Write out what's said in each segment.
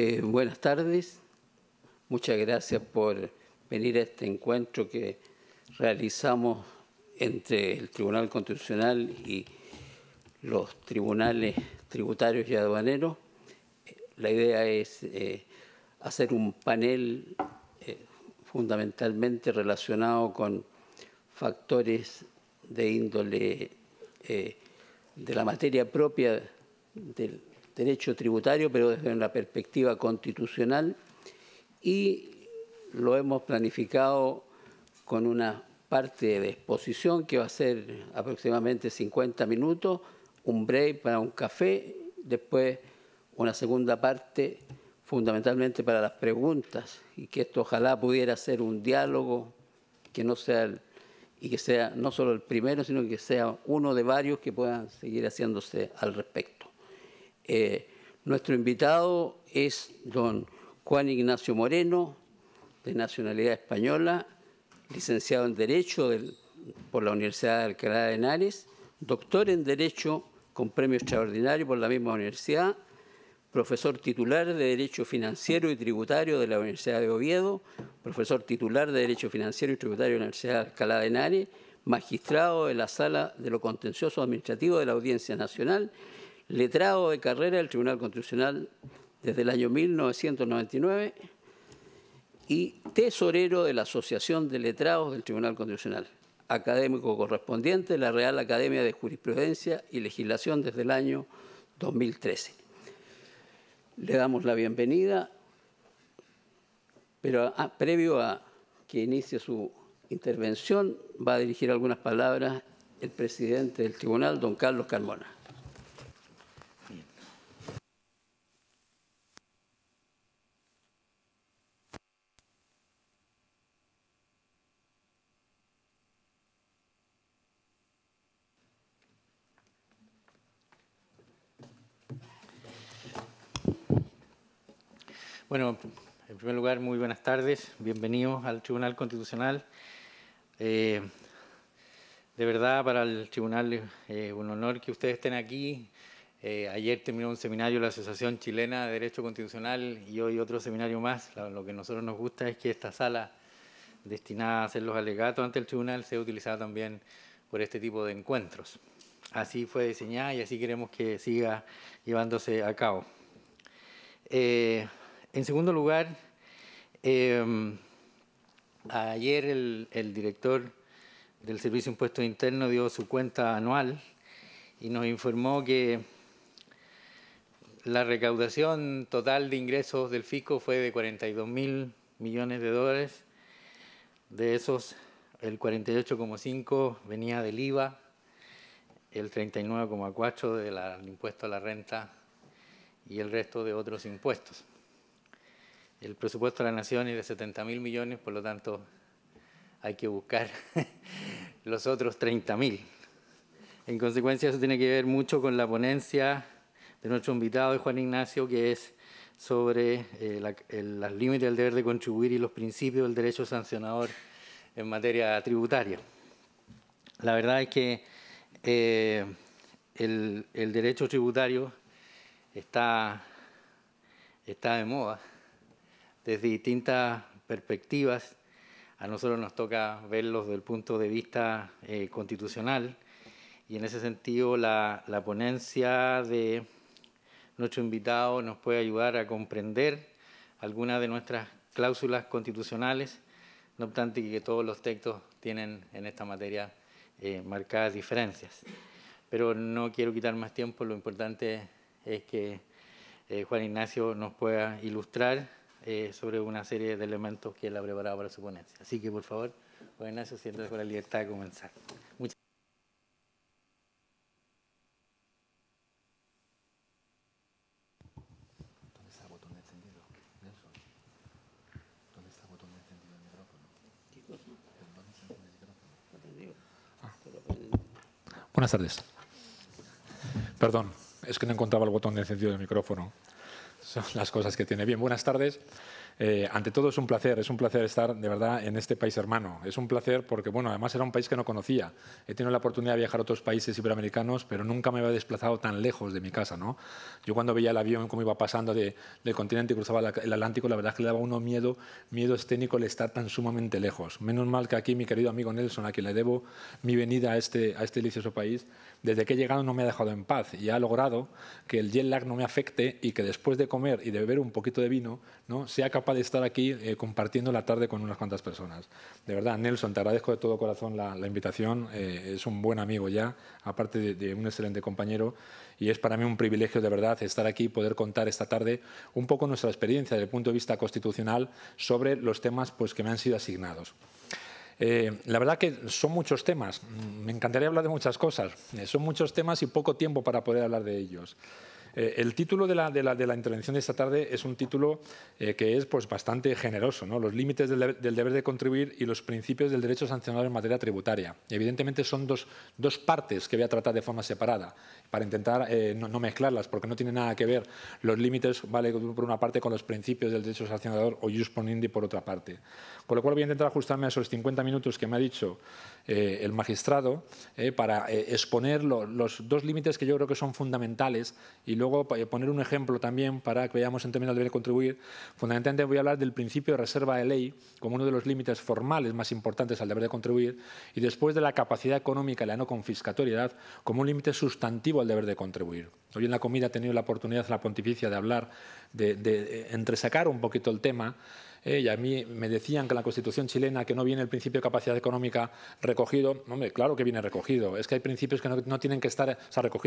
Eh, buenas tardes. Muchas gracias por venir a este encuentro que realizamos entre el Tribunal Constitucional y los tribunales tributarios y aduaneros. La idea es eh, hacer un panel eh, fundamentalmente relacionado con factores de índole de la materia propia del derecho tributario, pero desde una perspectiva constitucional, y lo hemos planificado con una parte de exposición que va a ser aproximadamente 50 minutos, un break para un café, después una segunda parte fundamentalmente para las preguntas y que esto ojalá pudiera ser un diálogo que no sea y que sea no solo el primero, sino que sea uno de varios que puedan seguir haciéndose al respecto. Eh, nuestro invitado es don Juan Ignacio Moreno, de nacionalidad española, licenciado en Derecho por la Universidad de Alcalá de Henares, doctor en Derecho con premio extraordinario por la misma universidad, profesor titular de Derecho Financiero y Tributario de la Universidad de Oviedo, profesor titular de Derecho Financiero y Tributario de la Universidad de Alcalá de Henares, magistrado de la Sala de lo Contencioso Administrativo de la Audiencia Nacional letrado de carrera del Tribunal Constitucional desde el año 1999 y tesorero de la Asociación de Letrados del Tribunal Constitucional, académico correspondiente de la Real Academia de Jurisprudencia y Legislación desde el año 2013. Le damos la bienvenida, pero ah, previo a que inicie su intervención va a dirigir algunas palabras el presidente del tribunal, don Carlos Carmona. Bueno, en primer lugar, muy buenas tardes. Bienvenidos al Tribunal Constitucional. Eh, de verdad, para el Tribunal es eh, un honor que ustedes estén aquí. Eh, ayer terminó un seminario la Asociación Chilena de Derecho Constitucional y hoy otro seminario más. Lo que a nosotros nos gusta es que esta sala destinada a hacer los alegatos ante el tribunal sea utilizada también por este tipo de encuentros. Así fue diseñada y así queremos que siga llevándose a cabo. Eh, en segundo lugar, em, ayer el, director del Servicio de Impuestos dio su cuenta anual y nos informó que la recaudación total de ingresos del fisco fue de 42 mil millones de dólares. De esos, el 48,5 venía del IVA, el 39,4 del impuesto a la renta y el resto de otros impuestos el presupuesto de la Nación es de 70 mil millones, por lo tanto hay que buscar los otros 30 mil. En consecuencia, eso tiene que ver mucho con la ponencia de nuestro invitado, de Juan Ignacio, que es sobre eh, los límites del deber de contribuir y los principios del derecho sancionador en materia tributaria. La verdad es que eh, el, el, derecho tributario está, está de moda desde distintas perspectivas. A nosotros nos toca verlos desde el punto de vista eh, constitucional y en ese sentido la, ponencia de nuestro invitado nos puede ayudar a comprender algunas de nuestras cláusulas constitucionales, no obstante que todos los textos tienen en esta materia eh, marcadas diferencias. Pero no quiero quitar más tiempo, lo importante es que eh, Juan Ignacio nos pueda ilustrar eh, sobre una serie de elementos que él ha preparado para su ponencia. Así que, por favor, Juan Ignacio, siéntate con la libertad de comenzar. Muchas ah. Buenas tardes. Perdón, es que no encontraba el botón de encendido del micrófono son las cosas que tiene. Bien, buenas tardes. Eh, ante todo es un placer, es un placer estar de verdad en este país hermano. Es un placer porque, bueno, además era un país que no conocía. He tenido la oportunidad de viajar a otros países iberoamericanos, pero nunca me había desplazado tan lejos de mi casa, ¿no? Yo cuando veía el avión cómo iba pasando del continente y cruzaba el Atlántico, la verdad que le daba uno miedo, miedo escénico el estar tan sumamente lejos. Menos mal que aquí mi querido amigo Nelson, a quien le debo mi venida a este, a este delicioso país, desde que he llegado no me ha dejado en paz y ha logrado que el jet lag no me afecte y que después de comer y de beber un poquito de vino, ¿no? sea capaz de estar aquí eh, compartiendo la tarde con unas cuantas personas. De verdad, Nelson, te agradezco de todo corazón la, invitación. Eh, es un buen amigo ya, aparte de, un excelente compañero. Y es para mí un privilegio de verdad estar aquí y poder contar esta tarde un poco nuestra experiencia desde el punto de vista constitucional sobre los temas pues, que me han sido asignados. Eh, la verdad que son muchos temas. Mm, me encantaría hablar de muchas cosas. son muchos temas y poco tiempo para poder hablar de ellos. Eh, el título de la, de, la, intervención de esta tarde es un título eh, que es pues, bastante generoso, ¿no? Los límites del, deber de contribuir y los principios del derecho sancionador en materia tributaria. Evidentemente son dos, partes que voy a tratar de forma separada para intentar eh, no, mezclarlas, porque no tiene nada que ver los límites, vale, por una parte con los principios del derecho sancionador o jus por otra parte. Con lo cual voy a intentar ajustarme a esos 50 minutos que me ha dicho el magistrado para exponer los dos límites que yo creo que son fundamentales y luego eh, poner un ejemplo también para que veamos en términos de contribuir. Fundamentalmente voy a hablar del principio de reserva de ley como uno de los límites formales más importantes al deber de contribuir y después de la capacidad económica y la no confiscatoriedad como un límite sustantivo al deber de contribuir. Hoy en la comida he tenido la oportunidad la pontificia de hablar, de, de eh, entresacar un poquito el tema eh, y a mí me decían que la Constitución chilena que no viene el principio de capacidad económica recogido, hombre, claro que viene recogido, es que hay principios que no, tienen que estar,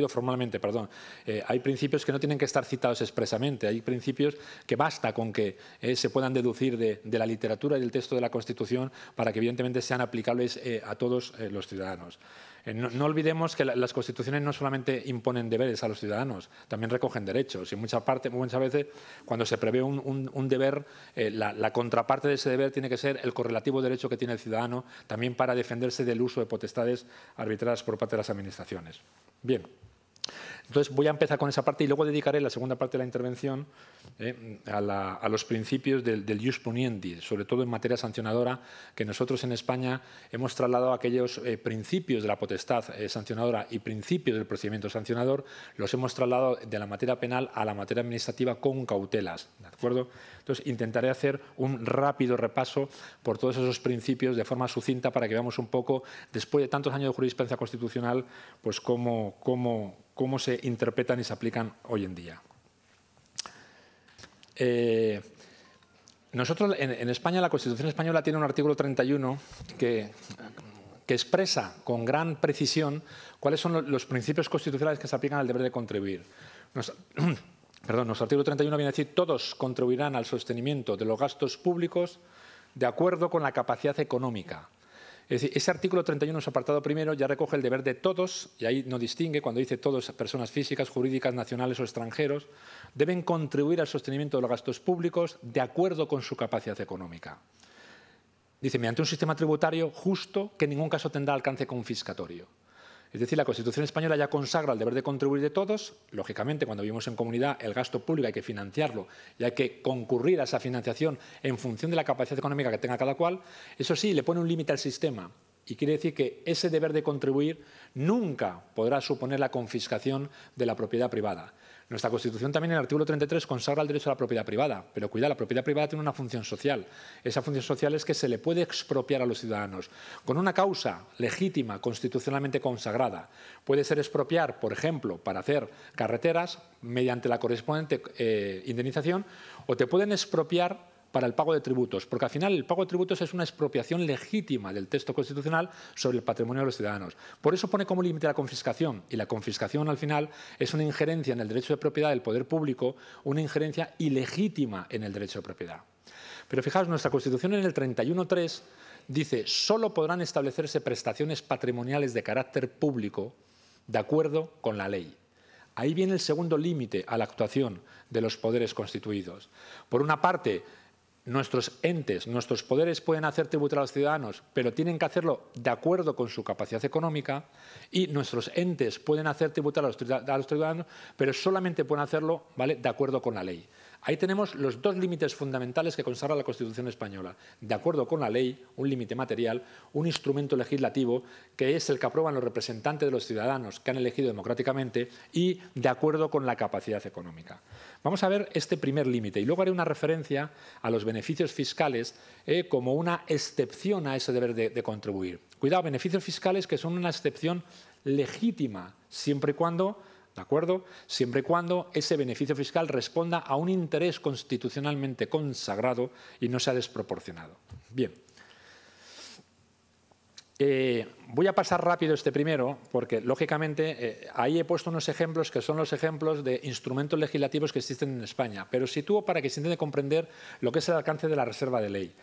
formalmente, perdón, eh, hay principios que no tienen que estar citados expresamente, hay principios que basta con que eh, se puedan deducir de, la literatura y del texto de la Constitución para que evidentemente sean aplicables a todos los ciudadanos. Eh, no, olvidemos que las constituciones no solamente imponen deberes a los ciudadanos, también recogen derechos. Y muchas veces, cuando se prevé un, deber, eh, la, la, contraparte de ese deber tiene que ser el correlativo derecho que tiene el ciudadano, también para defenderse del uso de potestades arbitradas por parte de las administraciones. Bien. Entonces voy a empezar con esa parte y luego dedicaré la segunda parte de la intervención eh, a, los principios del, jus puniendi, sobre todo en materia sancionadora, que nosotros en España hemos trasladado aquellos eh, principios de la potestad eh, sancionadora y principios del procedimiento sancionador, los hemos trasladado de la materia penal a la materia administrativa con cautelas. ¿De acuerdo? Entonces intentaré hacer un rápido repaso por todos esos principios de forma sucinta para que veamos un poco, después de tantos años de jurisprudencia constitucional, pues cómo, cómo cómo se interpretan y se aplican hoy en día. Eh, nosotros en, España, la Constitución española tiene un artículo 31 que, que expresa con gran precisión cuáles son los principios constitucionales que se aplican al deber de contribuir. perdón, nuestro artículo 31 viene a decir todos contribuirán al sostenimiento de los gastos públicos de acuerdo con la capacidad económica es decir, ese artículo 31, su apartado primero, ya recoge el deber de todos, y ahí no distingue, cuando dice todos, personas físicas, jurídicas, nacionales o extranjeros, deben contribuir al sostenimiento de los gastos públicos de acuerdo con su capacidad económica. Dice, mediante un sistema tributario justo que en ningún caso tendrá alcance confiscatorio. Es decir, la Constitución española ya consagra el deber de contribuir de todos. Lógicamente, cuando vivimos en comunidad, el gasto público hay que financiarlo y hay que concurrir a esa financiación en función de la capacidad económica que tenga cada cual. Eso sí, le pone un límite al sistema. Y quiere decir que ese deber de contribuir nunca podrá suponer la confiscación de la propiedad privada. Nuestra Constitución también en el artículo 33 consagra el derecho a la propiedad privada, pero cuidado, la propiedad privada tiene una función social. Esa función social es que se le puede expropiar a los ciudadanos con una causa legítima, constitucionalmente consagrada. Puede ser expropiar, por ejemplo, para hacer carreteras mediante la correspondiente eh, indemnización o te pueden expropiar para el pago de tributos, porque al final el pago de tributos es una expropiación legítima del texto constitucional sobre el patrimonio de los ciudadanos. Por eso pone como límite la confiscación, y la confiscación al final es una injerencia en el derecho de propiedad del poder público, una injerencia ilegítima en el derecho de propiedad. Pero fijaos, nuestra Constitución en el 31.3 dice, solo podrán establecerse prestaciones patrimoniales de carácter público de acuerdo con la ley. Ahí viene el segundo límite a la actuación de los poderes constituidos. Por una parte, nuestros entes, nuestros poderes pueden hacer tributar a los ciudadanos, pero tienen que hacerlo de acuerdo con su capacidad económica, y nuestros entes pueden hacer tributar a los, ciudadanos, pero solamente pueden hacerlo ¿vale? de acuerdo con la ley. Ahí tenemos los dos límites fundamentales que consagra la Constitución española. De acuerdo con la ley, un límite material, un instrumento legislativo que es el que aprueban los representantes de los ciudadanos que han elegido democráticamente y de acuerdo con la capacidad económica. Vamos a ver este primer límite y luego haré una referencia a los beneficios fiscales eh, como una excepción a ese deber de contribuir. Cuidado, beneficios fiscales que son una excepción legítima siempre y cuando ¿de acuerdo? Siempre y cuando ese beneficio fiscal responda a un interés constitucionalmente consagrado y no sea desproporcionado. Bien. Eh, voy a pasar rápido este primero porque, lógicamente, eh, ahí he puesto unos ejemplos que son los ejemplos de instrumentos legislativos que existen en España, pero sitúo para que se intente comprender lo que es el alcance de la reserva de ley.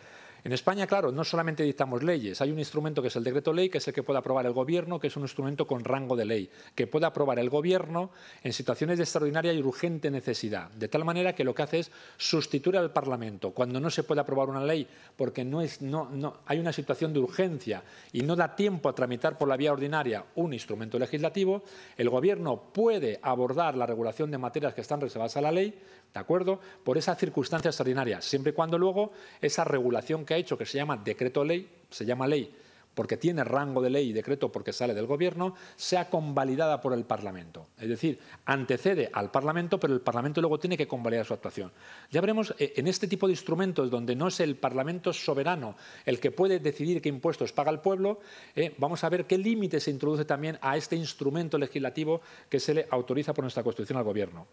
En España, claro, no solamente dictamos leyes, hay un instrumento que es el decreto ley, que es el que puede aprobar el gobierno, que es un instrumento con rango de ley, que puede aprobar el gobierno en situaciones de extraordinaria y urgente necesidad, de tal manera que lo que hace es sustituir al Parlamento cuando no se puede aprobar una ley porque no es, no, hay una situación de urgencia y no da tiempo a tramitar por la vía ordinaria un instrumento legislativo, el gobierno puede abordar la regulación de materias que están reservadas a la ley ¿de acuerdo? Por esa circunstancia extraordinaria, siempre y cuando luego esa regulación que ha hecho, que se llama decreto ley, se llama ley porque tiene rango de ley y decreto porque sale del Gobierno, sea convalidada por el Parlamento. Es decir, antecede al Parlamento, pero el Parlamento luego tiene que convalidar su actuación. Ya veremos eh, en este tipo de instrumentos donde no es el Parlamento soberano el que puede decidir qué impuestos paga el pueblo, eh, vamos a ver qué límite se introduce también a este instrumento legislativo que se le autoriza por nuestra Constitución al Gobierno.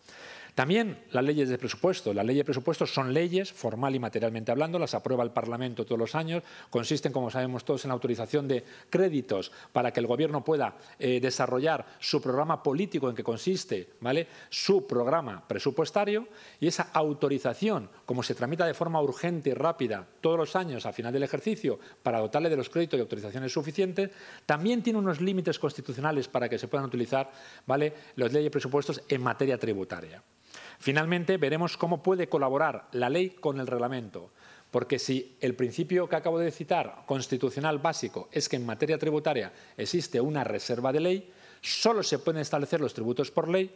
También las leyes de presupuesto. Las leyes de presupuesto son leyes, formal y materialmente hablando, las aprueba el Parlamento todos los años, consisten, como sabemos todos, en la autorización de créditos para que el Gobierno pueda eh, desarrollar su programa político en que consiste su programa presupuestario y esa autorización, como se tramita de forma urgente y rápida todos los años a final del ejercicio para dotarle de los créditos y autorizaciones suficientes, también tiene unos límites constitucionales para que se puedan utilizar las leyes de presupuestos en materia tributaria. Finalmente, veremos cómo puede colaborar la ley con el reglamento, porque si el principio que acabo de citar, constitucional básico, es que en materia tributaria existe una reserva de ley, solo se pueden establecer los tributos por ley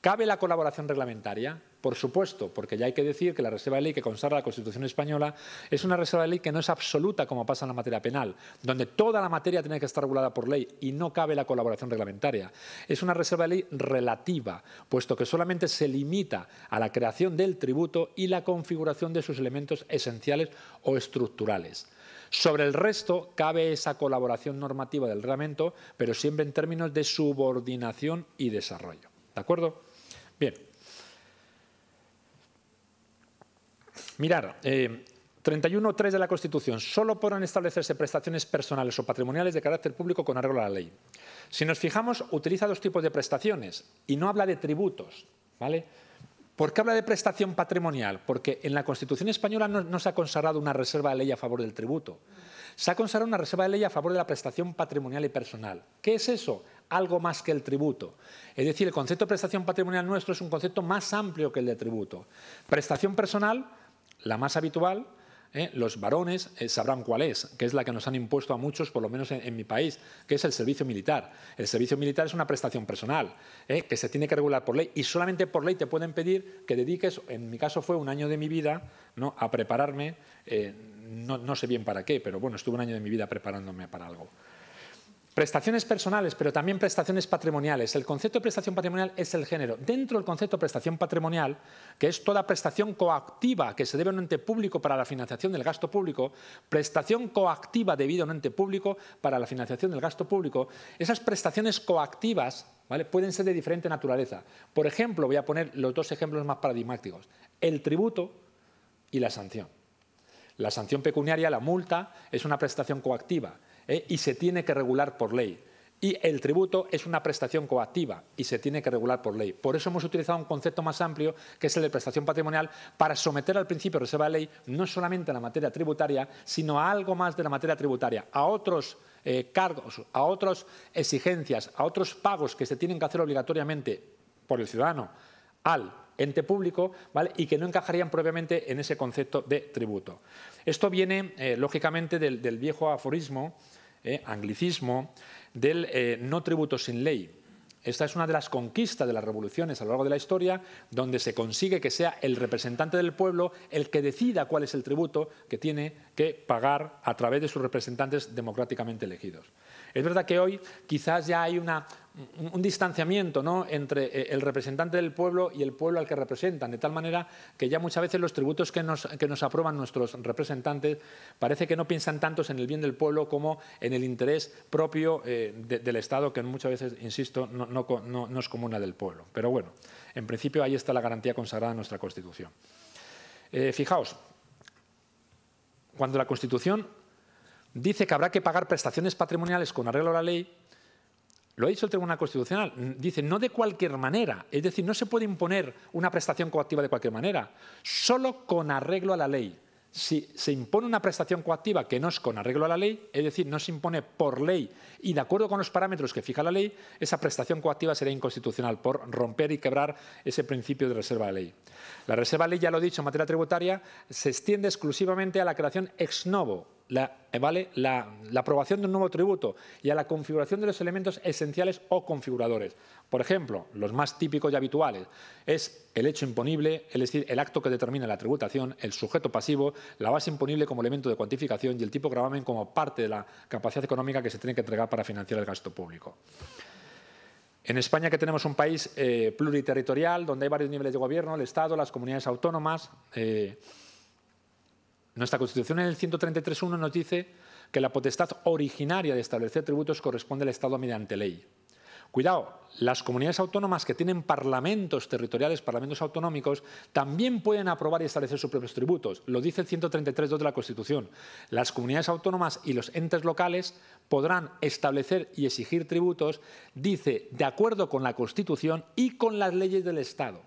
¿Cabe la colaboración reglamentaria? Por supuesto, porque ya hay que decir que la reserva de ley que consagra la Constitución española es una reserva de ley que no es absoluta como pasa en la materia penal, donde toda la materia tiene que estar regulada por ley y no cabe la colaboración reglamentaria. Es una reserva de ley relativa, puesto que solamente se limita a la creación del tributo y la configuración de sus elementos esenciales o estructurales. Sobre el resto cabe esa colaboración normativa del reglamento, pero siempre en términos de subordinación y desarrollo. ¿De acuerdo? Bien. Mirar, 31.3 eh, de la Constitución. Solo podrán establecerse prestaciones personales o patrimoniales de carácter público con arreglo a la ley. Si nos fijamos, utiliza dos tipos de prestaciones y no habla de tributos. ¿vale? ¿Por qué habla de prestación patrimonial? Porque en la Constitución española no, no, se ha consagrado una reserva de ley a favor del tributo. Se ha consagrado una reserva de ley a favor de la prestación patrimonial y personal. ¿Qué es eso? algo más que el tributo. Es decir, el concepto de prestación patrimonial nuestro es un concepto más amplio que el de tributo. Prestación personal, la más habitual, ¿eh? los varones eh, sabrán cuál es, que es la que nos han impuesto a muchos, por lo menos en, mi país, que es el servicio militar. El servicio militar es una prestación personal ¿eh? que se tiene que regular por ley y solamente por ley te pueden pedir que dediques, en mi caso fue un año de mi vida, ¿no? a prepararme, no, no sé bien para qué, pero bueno, estuve un año de mi vida preparándome para algo. Prestaciones personales, pero también prestaciones patrimoniales. El concepto de prestación patrimonial es el género. Dentro del concepto de prestación patrimonial, que es toda prestación coactiva que se debe a un ente público para la financiación del gasto público, prestación coactiva debida a un ente público para la financiación del gasto público, esas prestaciones coactivas Pueden ser de diferente naturaleza. Por ejemplo, voy a poner los dos ejemplos más paradigmáticos, el tributo y la sanción. La sanción pecuniaria, la multa, es una prestación coactiva. ¿eh? y se tiene que regular por ley. Y el tributo es una prestación coactiva y se tiene que regular por ley. Por eso hemos utilizado un concepto más amplio, que es el de prestación patrimonial, para someter al principio de reserva de ley no solamente a la materia tributaria, sino a algo más de la materia tributaria, a otros eh, cargos, a otras exigencias, a otros pagos que se tienen que hacer obligatoriamente por el ciudadano al ente público y que no encajarían propiamente en ese concepto de tributo. Esto viene, eh, lógicamente, del viejo aforismo eh, anglicismo, del eh, no tributo sin ley. Esta es una de las conquistas de las revoluciones a lo largo de la historia, donde se consigue que sea el representante del pueblo el que decida cuál es el tributo que tiene que pagar a través de sus representantes democráticamente elegidos. Es verdad que hoy quizás ya hay un distanciamiento entre eh, el representante del pueblo y el pueblo al que representan, de tal manera que ya muchas veces los tributos que nos, aprueban nuestros representantes parece que no piensan tantos en el bien del pueblo como en el interés propio eh, del Estado, que muchas veces, insisto, no, es común del pueblo. Pero bueno, en principio ahí está la garantía consagrada en nuestra Constitución. Eh, fijaos, cuando la Constitución dice que habrá que pagar prestaciones patrimoniales con arreglo a la ley, lo ha dicho el Tribunal Constitucional, dice no de cualquier manera, es decir, no se puede imponer una prestación coactiva de cualquier manera, solo con arreglo a la ley. Si se impone una prestación coactiva que no es con arreglo a la ley, es decir, no se impone por ley y de acuerdo con los parámetros que fija la ley, esa prestación coactiva será inconstitucional por romper y quebrar ese principio de reserva de ley. La reserva de ley, ya lo he dicho en materia tributaria, se extiende exclusivamente a la creación ex novo, la, eh, ¿vale? La, aprobación de un nuevo tributo y a la configuración de los elementos esenciales o configuradores. Por ejemplo, los más típicos y habituales es el hecho imponible, es decir, el acto que determina la tributación, el sujeto pasivo, la base imponible como elemento de cuantificación y el tipo gravamen como parte de la capacidad económica que se tiene que entregar para financiar el gasto público. En España que tenemos un país eh, pluriterritorial donde hay varios niveles de gobierno, el Estado, las comunidades autónomas. Eh, nuestra Constitución en el 133.1 nos dice que la potestad originaria de establecer tributos corresponde al Estado mediante ley. Cuidado, las comunidades autónomas que tienen parlamentos territoriales, parlamentos autonómicos, también pueden aprobar y establecer sus propios tributos. Lo dice el 133.2 de la Constitución. Las comunidades autónomas y los entes locales podrán establecer y exigir tributos, dice, de acuerdo con la Constitución y con las leyes del Estado.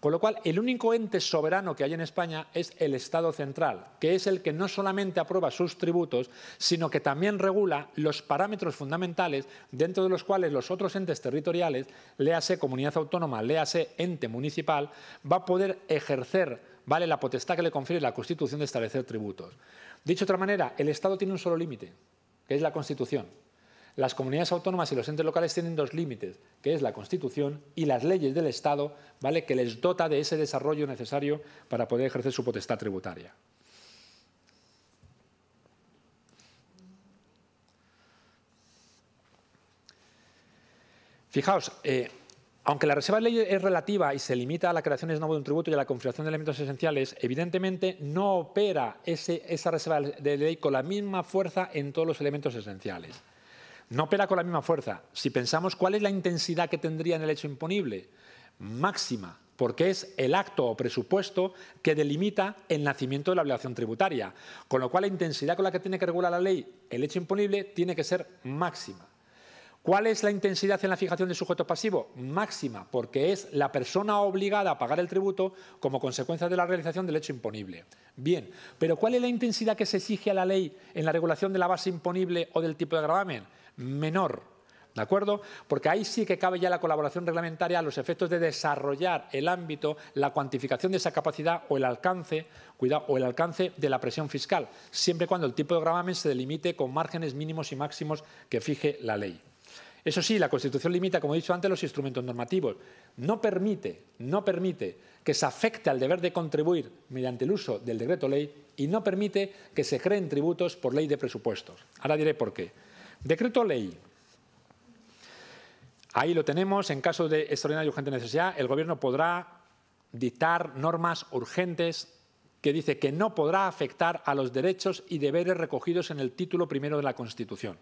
Con lo cual, el único ente soberano que hay en España es el Estado central, que es el que no solamente aprueba sus tributos, sino que también regula los parámetros fundamentales dentro de los cuales los otros entes territoriales, léase comunidad autónoma, léase ente municipal, va a poder ejercer vale la potestad que le confiere la Constitución de establecer tributos. Dicho de otra manera, el Estado tiene un solo límite, que es la Constitución las comunidades autónomas y los entes locales tienen dos límites, que es la Constitución y las leyes del Estado, ¿vale? que les dota de ese desarrollo necesario para poder ejercer su potestad tributaria. Fijaos, eh, aunque la reserva de ley es relativa y se limita a la creación de este nuevo de un tributo y a la configuración de elementos esenciales, evidentemente no opera esa reserva de ley con la misma fuerza en todos los elementos esenciales no opera con la misma fuerza. Si pensamos cuál es la intensidad que tendría en el hecho imponible, máxima, porque es el acto o presupuesto que delimita el nacimiento de la obligación tributaria, con lo cual la intensidad con la que tiene que regular la ley el hecho imponible tiene que ser máxima. ¿Cuál es la intensidad en la fijación del sujeto pasivo? Máxima, porque es la persona obligada a pagar el tributo como consecuencia de la realización del hecho imponible. Bien, pero ¿cuál es la intensidad que se exige a la ley en la regulación de la base imponible o del tipo de gravamen? menor. ¿De acuerdo? Porque ahí sí que cabe ya la colaboración reglamentaria a los efectos de desarrollar el ámbito, la cuantificación de esa capacidad o el alcance, cuidado, o el alcance de la presión fiscal, siempre cuando el tipo de gravamen se delimite con márgenes mínimos y máximos que fije la ley. Eso sí, la Constitución limita, como he dicho antes, los instrumentos normativos. No permite, no permite que se afecte al deber de contribuir mediante el uso del decreto ley y no permite que se creen tributos por ley de presupuestos. Ahora diré por qué. Decreto ley. Ahí lo tenemos. En caso de extraordinaria y urgente necesidad, el Gobierno podrá dictar normas urgentes que dice que no podrá afectar a los derechos y deberes recogidos en el título primero de la Constitución.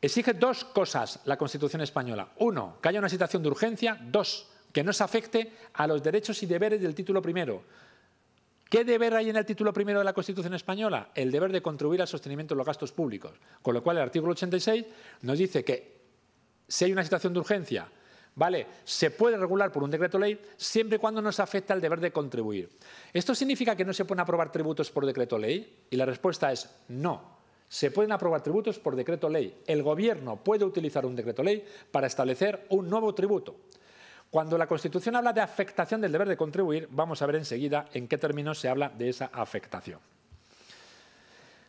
Exige dos cosas la Constitución española. Uno, que haya una situación de urgencia. Dos, que no se afecte a los derechos y deberes del título primero. ¿Qué deber hay en el título primero de la Constitución española? El deber de contribuir al sostenimiento de los gastos públicos. Con lo cual, el artículo 86 nos dice que si hay una situación de urgencia, ¿vale? Se puede regular por un decreto ley siempre y cuando nos afecta el deber de contribuir. ¿Esto significa que no se pueden aprobar tributos por decreto ley? Y la respuesta es no. Se pueden aprobar tributos por decreto ley. El gobierno puede utilizar un decreto ley para establecer un nuevo tributo. Cuando la Constitución habla de afectación del deber de contribuir, vamos a ver enseguida en qué términos se habla de esa afectación.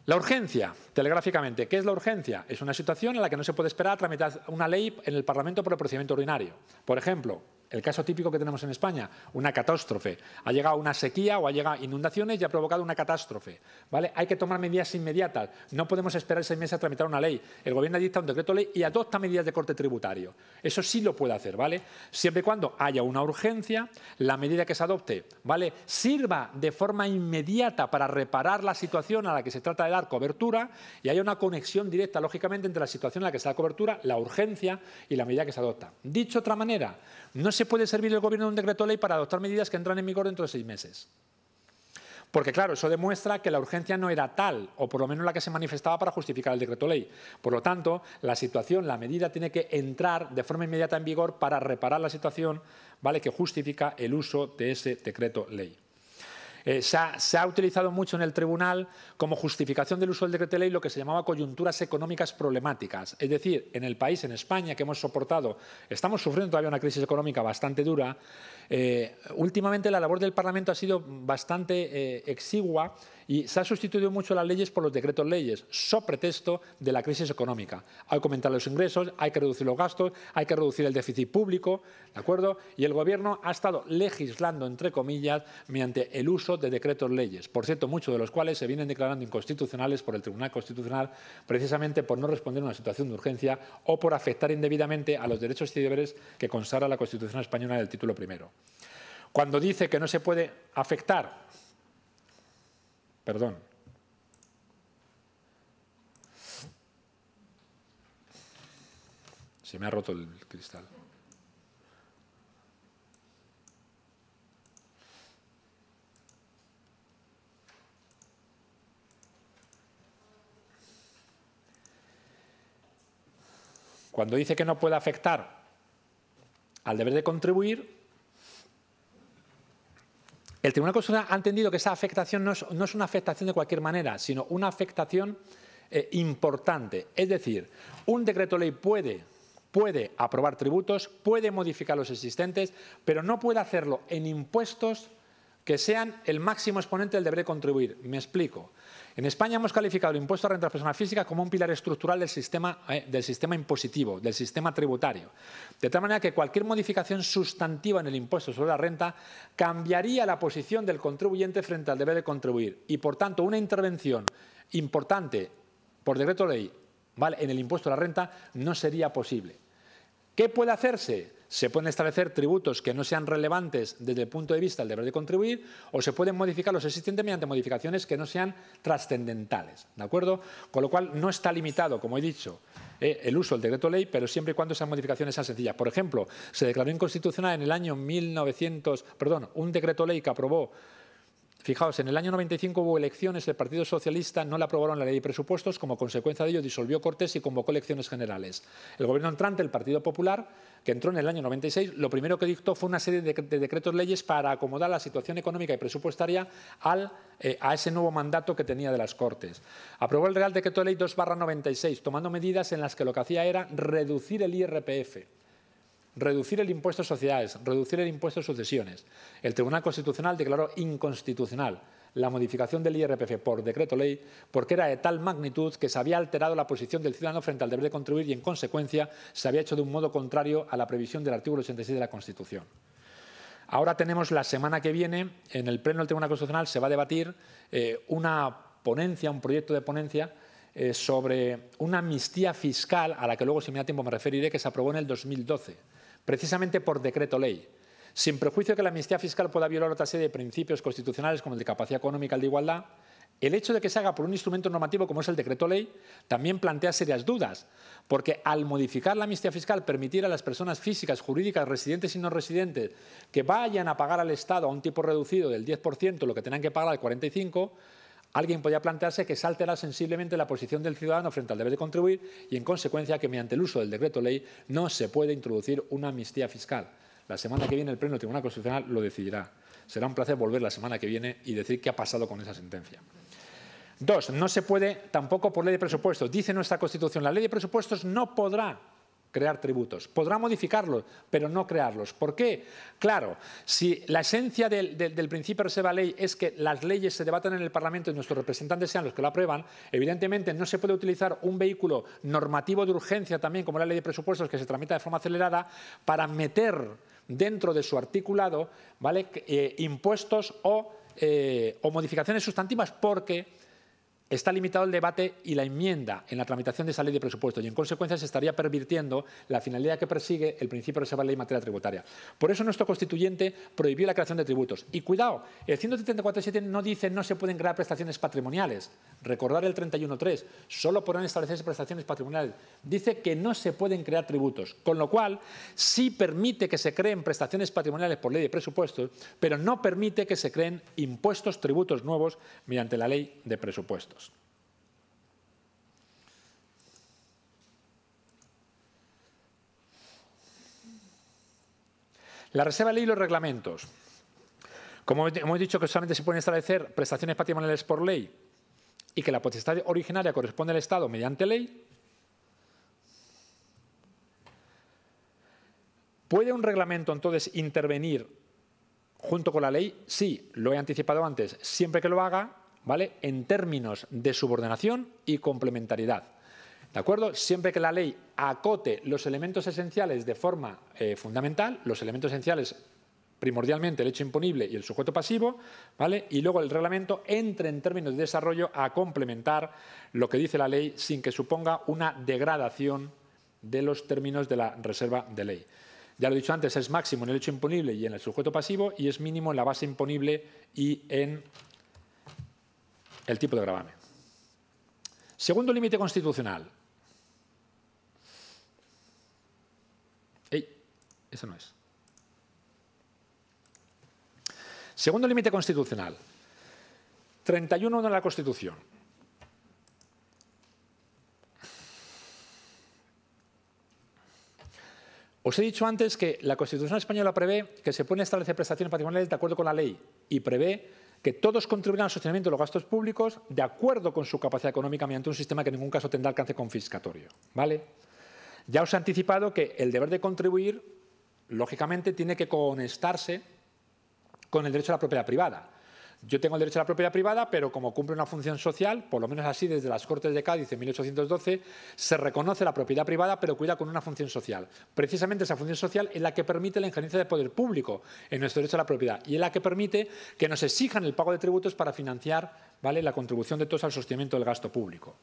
La urgencia, telegráficamente, ¿qué es la urgencia? Es una situación en la que no se puede esperar tramitar una ley en el Parlamento por el procedimiento ordinario. Por ejemplo, el caso típico que tenemos en España, una catástrofe. Ha llegado una sequía o ha llegado inundaciones y ha provocado una catástrofe. ¿vale? Hay que tomar medidas inmediatas. No podemos esperar seis meses a tramitar una ley. El gobierno dicta un decreto ley y adopta medidas de corte tributario. Eso sí lo puede hacer, ¿vale? Siempre y cuando haya una urgencia, la medida que se adopte, ¿vale? Sirva de forma inmediata para reparar la situación a la que se trata de dar cobertura y haya una conexión directa, lógicamente, entre la situación en la que se da cobertura, la urgencia y la medida que se adopta. Dicho otra manera, no se se puede servir el gobierno de un decreto ley para adoptar medidas que entran en vigor dentro de seis meses. Porque claro, eso demuestra que la urgencia no era tal, o por lo menos la que se manifestaba para justificar el decreto ley. Por lo tanto, la situación, la medida tiene que entrar de forma inmediata en vigor para reparar la situación, ¿vale? que justifica el uso de ese decreto ley. Eh, se, ha, utilizado mucho en el tribunal como justificación del uso del decreto ley lo que se llamaba coyunturas económicas problemáticas. Es decir, en el país, en España, que hemos soportado, estamos sufriendo todavía una crisis económica bastante dura, eh, últimamente la labor del Parlamento ha sido bastante eh, exigua y se han sustituido mucho las leyes por los decretos leyes, so pretexto de la crisis económica. Hay que aumentar los ingresos, hay que reducir los gastos, hay que reducir el déficit público, ¿de acuerdo? Y el Gobierno ha estado legislando, entre comillas, mediante el uso de decretos leyes, por cierto, muchos de los cuales se vienen declarando inconstitucionales por el Tribunal Constitucional precisamente por no responder a una situación de urgencia o por afectar indebidamente a los derechos y deberes que consagra la Constitución Española del título primero. Cuando dice que no se puede afectar perdón. Se me ha roto el cristal. Cuando dice que no puede afectar al deber de contribuir, el Tribunal Constitucional ha entendido que esa afectación no es, una afectación de cualquier manera, sino una afectación eh, importante. Es decir, un decreto ley puede, puede aprobar tributos, puede modificar los existentes, pero no puede hacerlo en impuestos que sean el máximo exponente del deber de contribuir. Me explico. En España hemos calificado el impuesto a renta de las personas físicas como un pilar estructural eh, del sistema, impositivo, del sistema tributario. De tal manera que cualquier modificación sustantiva en el impuesto sobre la renta cambiaría la posición del contribuyente frente al deber de contribuir y, por tanto, una intervención importante por decreto ley en el impuesto a la renta no sería posible. ¿Qué puede hacerse? se pueden establecer tributos que no sean relevantes desde el punto de vista del deber de contribuir o se pueden modificar los existentes mediante modificaciones que no sean trascendentales. ¿De acuerdo? Con lo cual no está limitado, como he dicho, eh, el uso del decreto ley, pero siempre y cuando esas modificaciones sean sencillas. Por ejemplo, se declaró inconstitucional en el año 1900, perdón, un decreto ley que aprobó Fijaos, en el año 95 hubo elecciones, el Partido Socialista no le aprobaron la ley de presupuestos, como consecuencia de ello disolvió cortes y convocó elecciones generales. El gobierno entrante, el Partido Popular, que entró en el año 96, lo primero que dictó fue una serie de, decretos leyes para acomodar la situación económica y presupuestaria al, eh, a ese nuevo mandato que tenía de las Cortes. Aprobó el Real Decreto Ley 2-96, tomando medidas en las que lo que hacía era reducir el IRPF reducir el impuesto a sociedades, reducir el impuesto a sucesiones. El Tribunal Constitucional declaró inconstitucional la modificación del IRPF por decreto ley porque era de tal magnitud que se había alterado la posición del ciudadano frente al deber de contribuir y, en consecuencia, se había hecho de un modo contrario a la previsión del artículo 86 de la Constitución. Ahora tenemos la semana que viene, en el Pleno del Tribunal Constitucional se va a debatir eh, una ponencia, un proyecto de ponencia eh, sobre una amnistía fiscal, a la que luego, si me da tiempo, me referiré, que se aprobó en el 2012 precisamente por decreto ley, sin prejuicio de que la amnistía fiscal pueda violar otra serie de principios constitucionales como el de capacidad económica, el de igualdad, el hecho de que se haga por un instrumento normativo como es el decreto ley también plantea serias dudas, porque al modificar la amnistía fiscal, permitir a las personas físicas, jurídicas, residentes y no residentes que vayan a pagar al Estado a un tipo reducido del 10%, lo que tengan que pagar al 45%, Alguien podría plantearse que se sensiblemente la posición del ciudadano frente al deber de contribuir y, en consecuencia, que mediante el uso del decreto ley no se puede introducir una amnistía fiscal. La semana que viene el Pleno del Tribunal Constitucional lo decidirá. Será un placer volver la semana que viene y decir qué ha pasado con esa sentencia. Dos, no se puede tampoco por ley de presupuestos. Dice nuestra Constitución, la ley de presupuestos no podrá crear tributos. Podrá modificarlos, pero no crearlos. ¿Por qué? Claro, si la esencia del, principio de reserva ley es que las leyes se debatan en el Parlamento y nuestros representantes sean los que lo aprueban, evidentemente no se puede utilizar un vehículo normativo de urgencia también, como la ley de presupuestos, que se tramita de forma acelerada, para meter dentro de su articulado ¿vale? Eh, impuestos o, eh, o modificaciones sustantivas, porque Está limitado el debate y la enmienda en la tramitación de esa ley de presupuestos y, en consecuencia, se estaría pervirtiendo la finalidad que persigue el principio de reserva de ley en materia tributaria. Por eso nuestro constituyente prohibió la creación de tributos. Y cuidado, el 174.7 no dice no se pueden crear prestaciones patrimoniales. Recordar el 31.3, solo podrán establecerse prestaciones patrimoniales. Dice que no se pueden crear tributos, con lo cual sí permite que se creen prestaciones patrimoniales por ley de presupuestos, pero no permite que se creen impuestos, tributos nuevos mediante la ley de presupuestos. La reserva de ley y los reglamentos. Como hemos dicho que solamente se pueden establecer prestaciones patrimoniales por ley y que la potestad originaria corresponde al Estado mediante ley, ¿puede un reglamento entonces intervenir junto con la ley? Sí, lo he anticipado antes, siempre que lo haga, ¿vale? En términos de subordinación y complementariedad. ¿De acuerdo? Siempre que la ley acote los elementos esenciales de forma eh, fundamental, los elementos esenciales primordialmente el hecho imponible y el sujeto pasivo, ¿vale? y luego el reglamento entre en términos de desarrollo a complementar lo que dice la ley sin que suponga una degradación de los términos de la reserva de ley. Ya lo he dicho antes, es máximo en el hecho imponible y en el sujeto pasivo y es mínimo en la base imponible y en el tipo de gravamen. Segundo límite constitucional, Eso no es. Segundo límite constitucional. 31 de la Constitución. Os he dicho antes que la Constitución española prevé que se pueden establecer prestaciones patrimoniales de acuerdo con la ley y prevé que todos contribuirán al sostenimiento de los gastos públicos de acuerdo con su capacidad económica mediante un sistema que en ningún caso tendrá alcance confiscatorio. ¿vale? Ya os he anticipado que el deber de contribuir lógicamente tiene que conectarse con el derecho a la propiedad privada. Yo tengo el derecho a la propiedad privada, pero como cumple una función social, por lo menos así desde las Cortes de Cádiz en 1812, se reconoce la propiedad privada, pero cuida con una función social. Precisamente esa función social es la que permite la injerencia del poder público en nuestro derecho a la propiedad y es la que permite que nos exijan el pago de tributos para financiar la contribución de todos al sostenimiento del gasto público.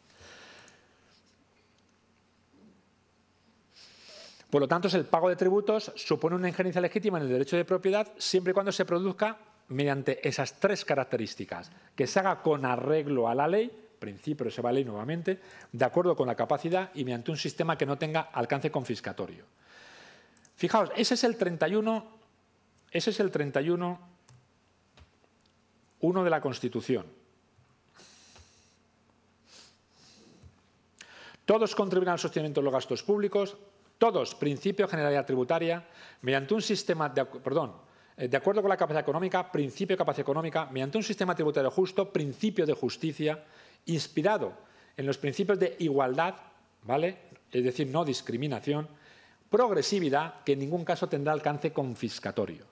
Por lo tanto, el pago de tributos supone una injerencia legítima en el derecho de propiedad siempre y cuando se produzca mediante esas tres características, que se haga con arreglo a la ley, principio se va a ley nuevamente, de acuerdo con la capacidad y mediante un sistema que no tenga alcance confiscatorio. Fijaos, ese es el 31, ese es el 31, de la Constitución. Todos contribuirán al sostenimiento de los gastos públicos, todos principio generalidad tributaria, mediante un sistema de, perdón, eh, de acuerdo con la capacidad económica, principio de capacidad económica, mediante un sistema tributario justo, principio de justicia, inspirado en los principios de igualdad, ¿vale? es decir, no discriminación, progresividad, que en ningún caso tendrá alcance confiscatorio.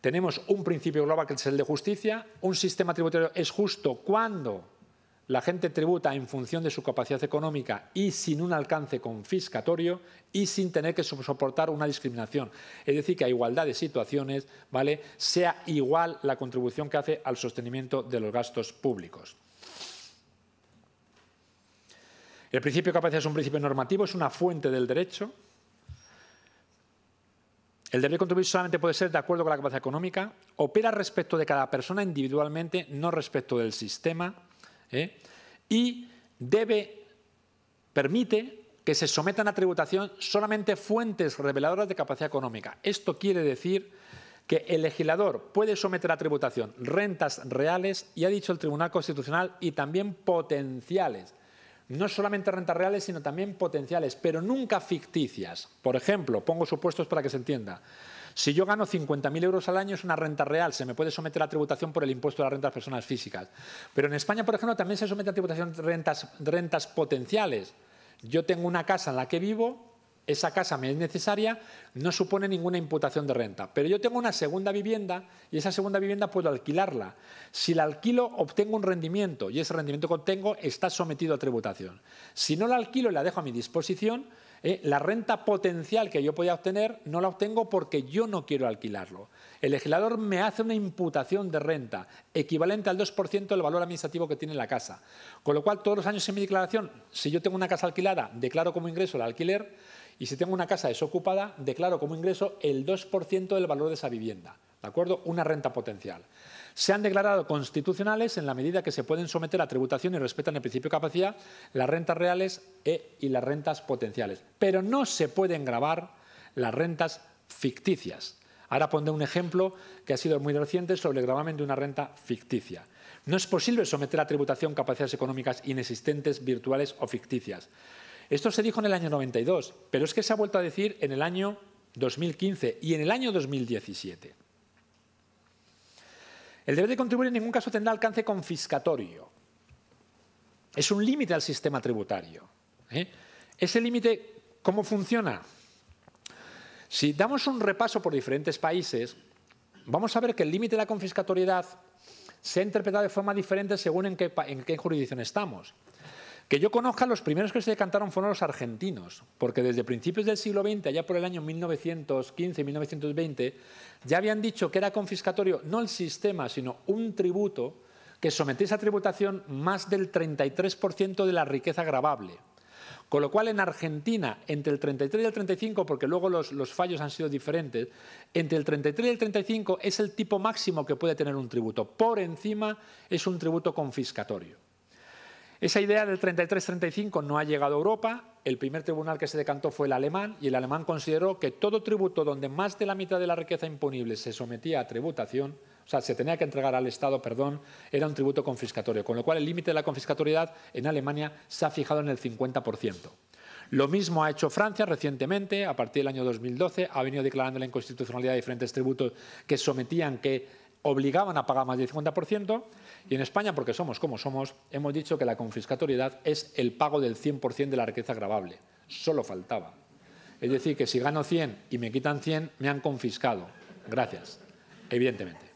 Tenemos un principio global que es el de justicia, un sistema tributario es justo cuando la gente tributa en función de su capacidad económica y sin un alcance confiscatorio y sin tener que soportar una discriminación. Es decir, que a igualdad de situaciones, ¿vale? sea igual la contribución que hace al sostenimiento de los gastos públicos. El principio de capacidad es un principio normativo, es una fuente del derecho. El deber de contribuir solamente puede ser de acuerdo con la capacidad económica, opera respecto de cada persona individualmente, no respecto del sistema ¿eh? y debe, permite que se sometan a tributación solamente fuentes reveladoras de capacidad económica. Esto quiere decir que el legislador puede someter a tributación rentas reales, y ha dicho el Tribunal Constitucional, y también potenciales. No solamente rentas reales, sino también potenciales, pero nunca ficticias. Por ejemplo, pongo supuestos para que se entienda. Si yo gano 50.000 euros al año es una renta real, se me puede someter a tributación por el impuesto de las rentas personas físicas. Pero en España, por ejemplo, también se somete a tributación rentas, rentas potenciales. Yo tengo una casa en la que vivo, esa casa me es necesaria, no supone ninguna imputación de renta. Pero yo tengo una segunda vivienda y esa segunda vivienda puedo alquilarla. Si la alquilo, obtengo un rendimiento y ese rendimiento que obtengo está sometido a tributación. Si no la alquilo y la dejo a mi disposición, ¿eh? la renta potencial que yo podía obtener no la obtengo porque yo no quiero alquilarlo. El legislador me hace una imputación de renta equivalente al 2% del valor administrativo que tiene la casa. Con lo cual, todos los años en mi declaración, si yo tengo una casa alquilada, declaro como ingreso el alquiler y si tengo una casa desocupada, declaro como ingreso el 2% del valor de esa vivienda. ¿De acuerdo? Una renta potencial se han declarado constitucionales en la medida que se pueden someter a tributación y respetan el principio de capacidad las rentas reales e, y las rentas potenciales. Pero no se pueden grabar las rentas ficticias. Ahora pondré un ejemplo que ha sido muy reciente sobre el gravamen de una renta ficticia. No es posible someter a tributación capacidades económicas inexistentes, virtuales o ficticias. Esto se dijo en el año 92, pero es que se ha vuelto a decir en el año 2015 y en el año 2017. El deber de contribuir en ningún caso tendrá alcance confiscatorio. Es un límite al sistema tributario. ¿eh? Ese límite, ¿cómo funciona? Si damos un repaso por diferentes países, vamos a ver que el límite de la confiscatoriedad se ha interpretado de forma diferente según en qué jurisdicción estamos. Que yo conozca, los primeros que se decantaron fueron los argentinos, porque desde principios del siglo XX, allá por el año 1915 y 1920, ya habían dicho que era confiscatorio no el sistema, sino un tributo que somete a tributación más del 33% de la riqueza grabable. Con lo cual en Argentina, entre el 33 y el 35, porque luego los, los, fallos han sido diferentes, entre el 33 y el 35 es el tipo máximo que puede tener un tributo. Por encima es un tributo confiscatorio. Esa idea del 33-35 no ha llegado a Europa. El primer tribunal que se decantó fue el alemán y el alemán consideró que todo tributo donde más de la mitad de la riqueza imponible se sometía a tributación, o sea, se tenía que entregar al Estado, perdón, era un tributo confiscatorio, con lo cual el límite de la confiscatoriedad en Alemania se ha fijado en el 50%. Lo mismo ha hecho Francia recientemente, a partir del año 2012, ha venido declarando la inconstitucionalidad de diferentes tributos que sometían que obligaban a pagar más del 50% y en España, porque somos como somos, hemos dicho que la confiscatoriedad es el pago del 100% de la riqueza grabable. Solo faltaba. Es decir, que si gano 100 y me quitan 100, me han confiscado. Gracias, evidentemente.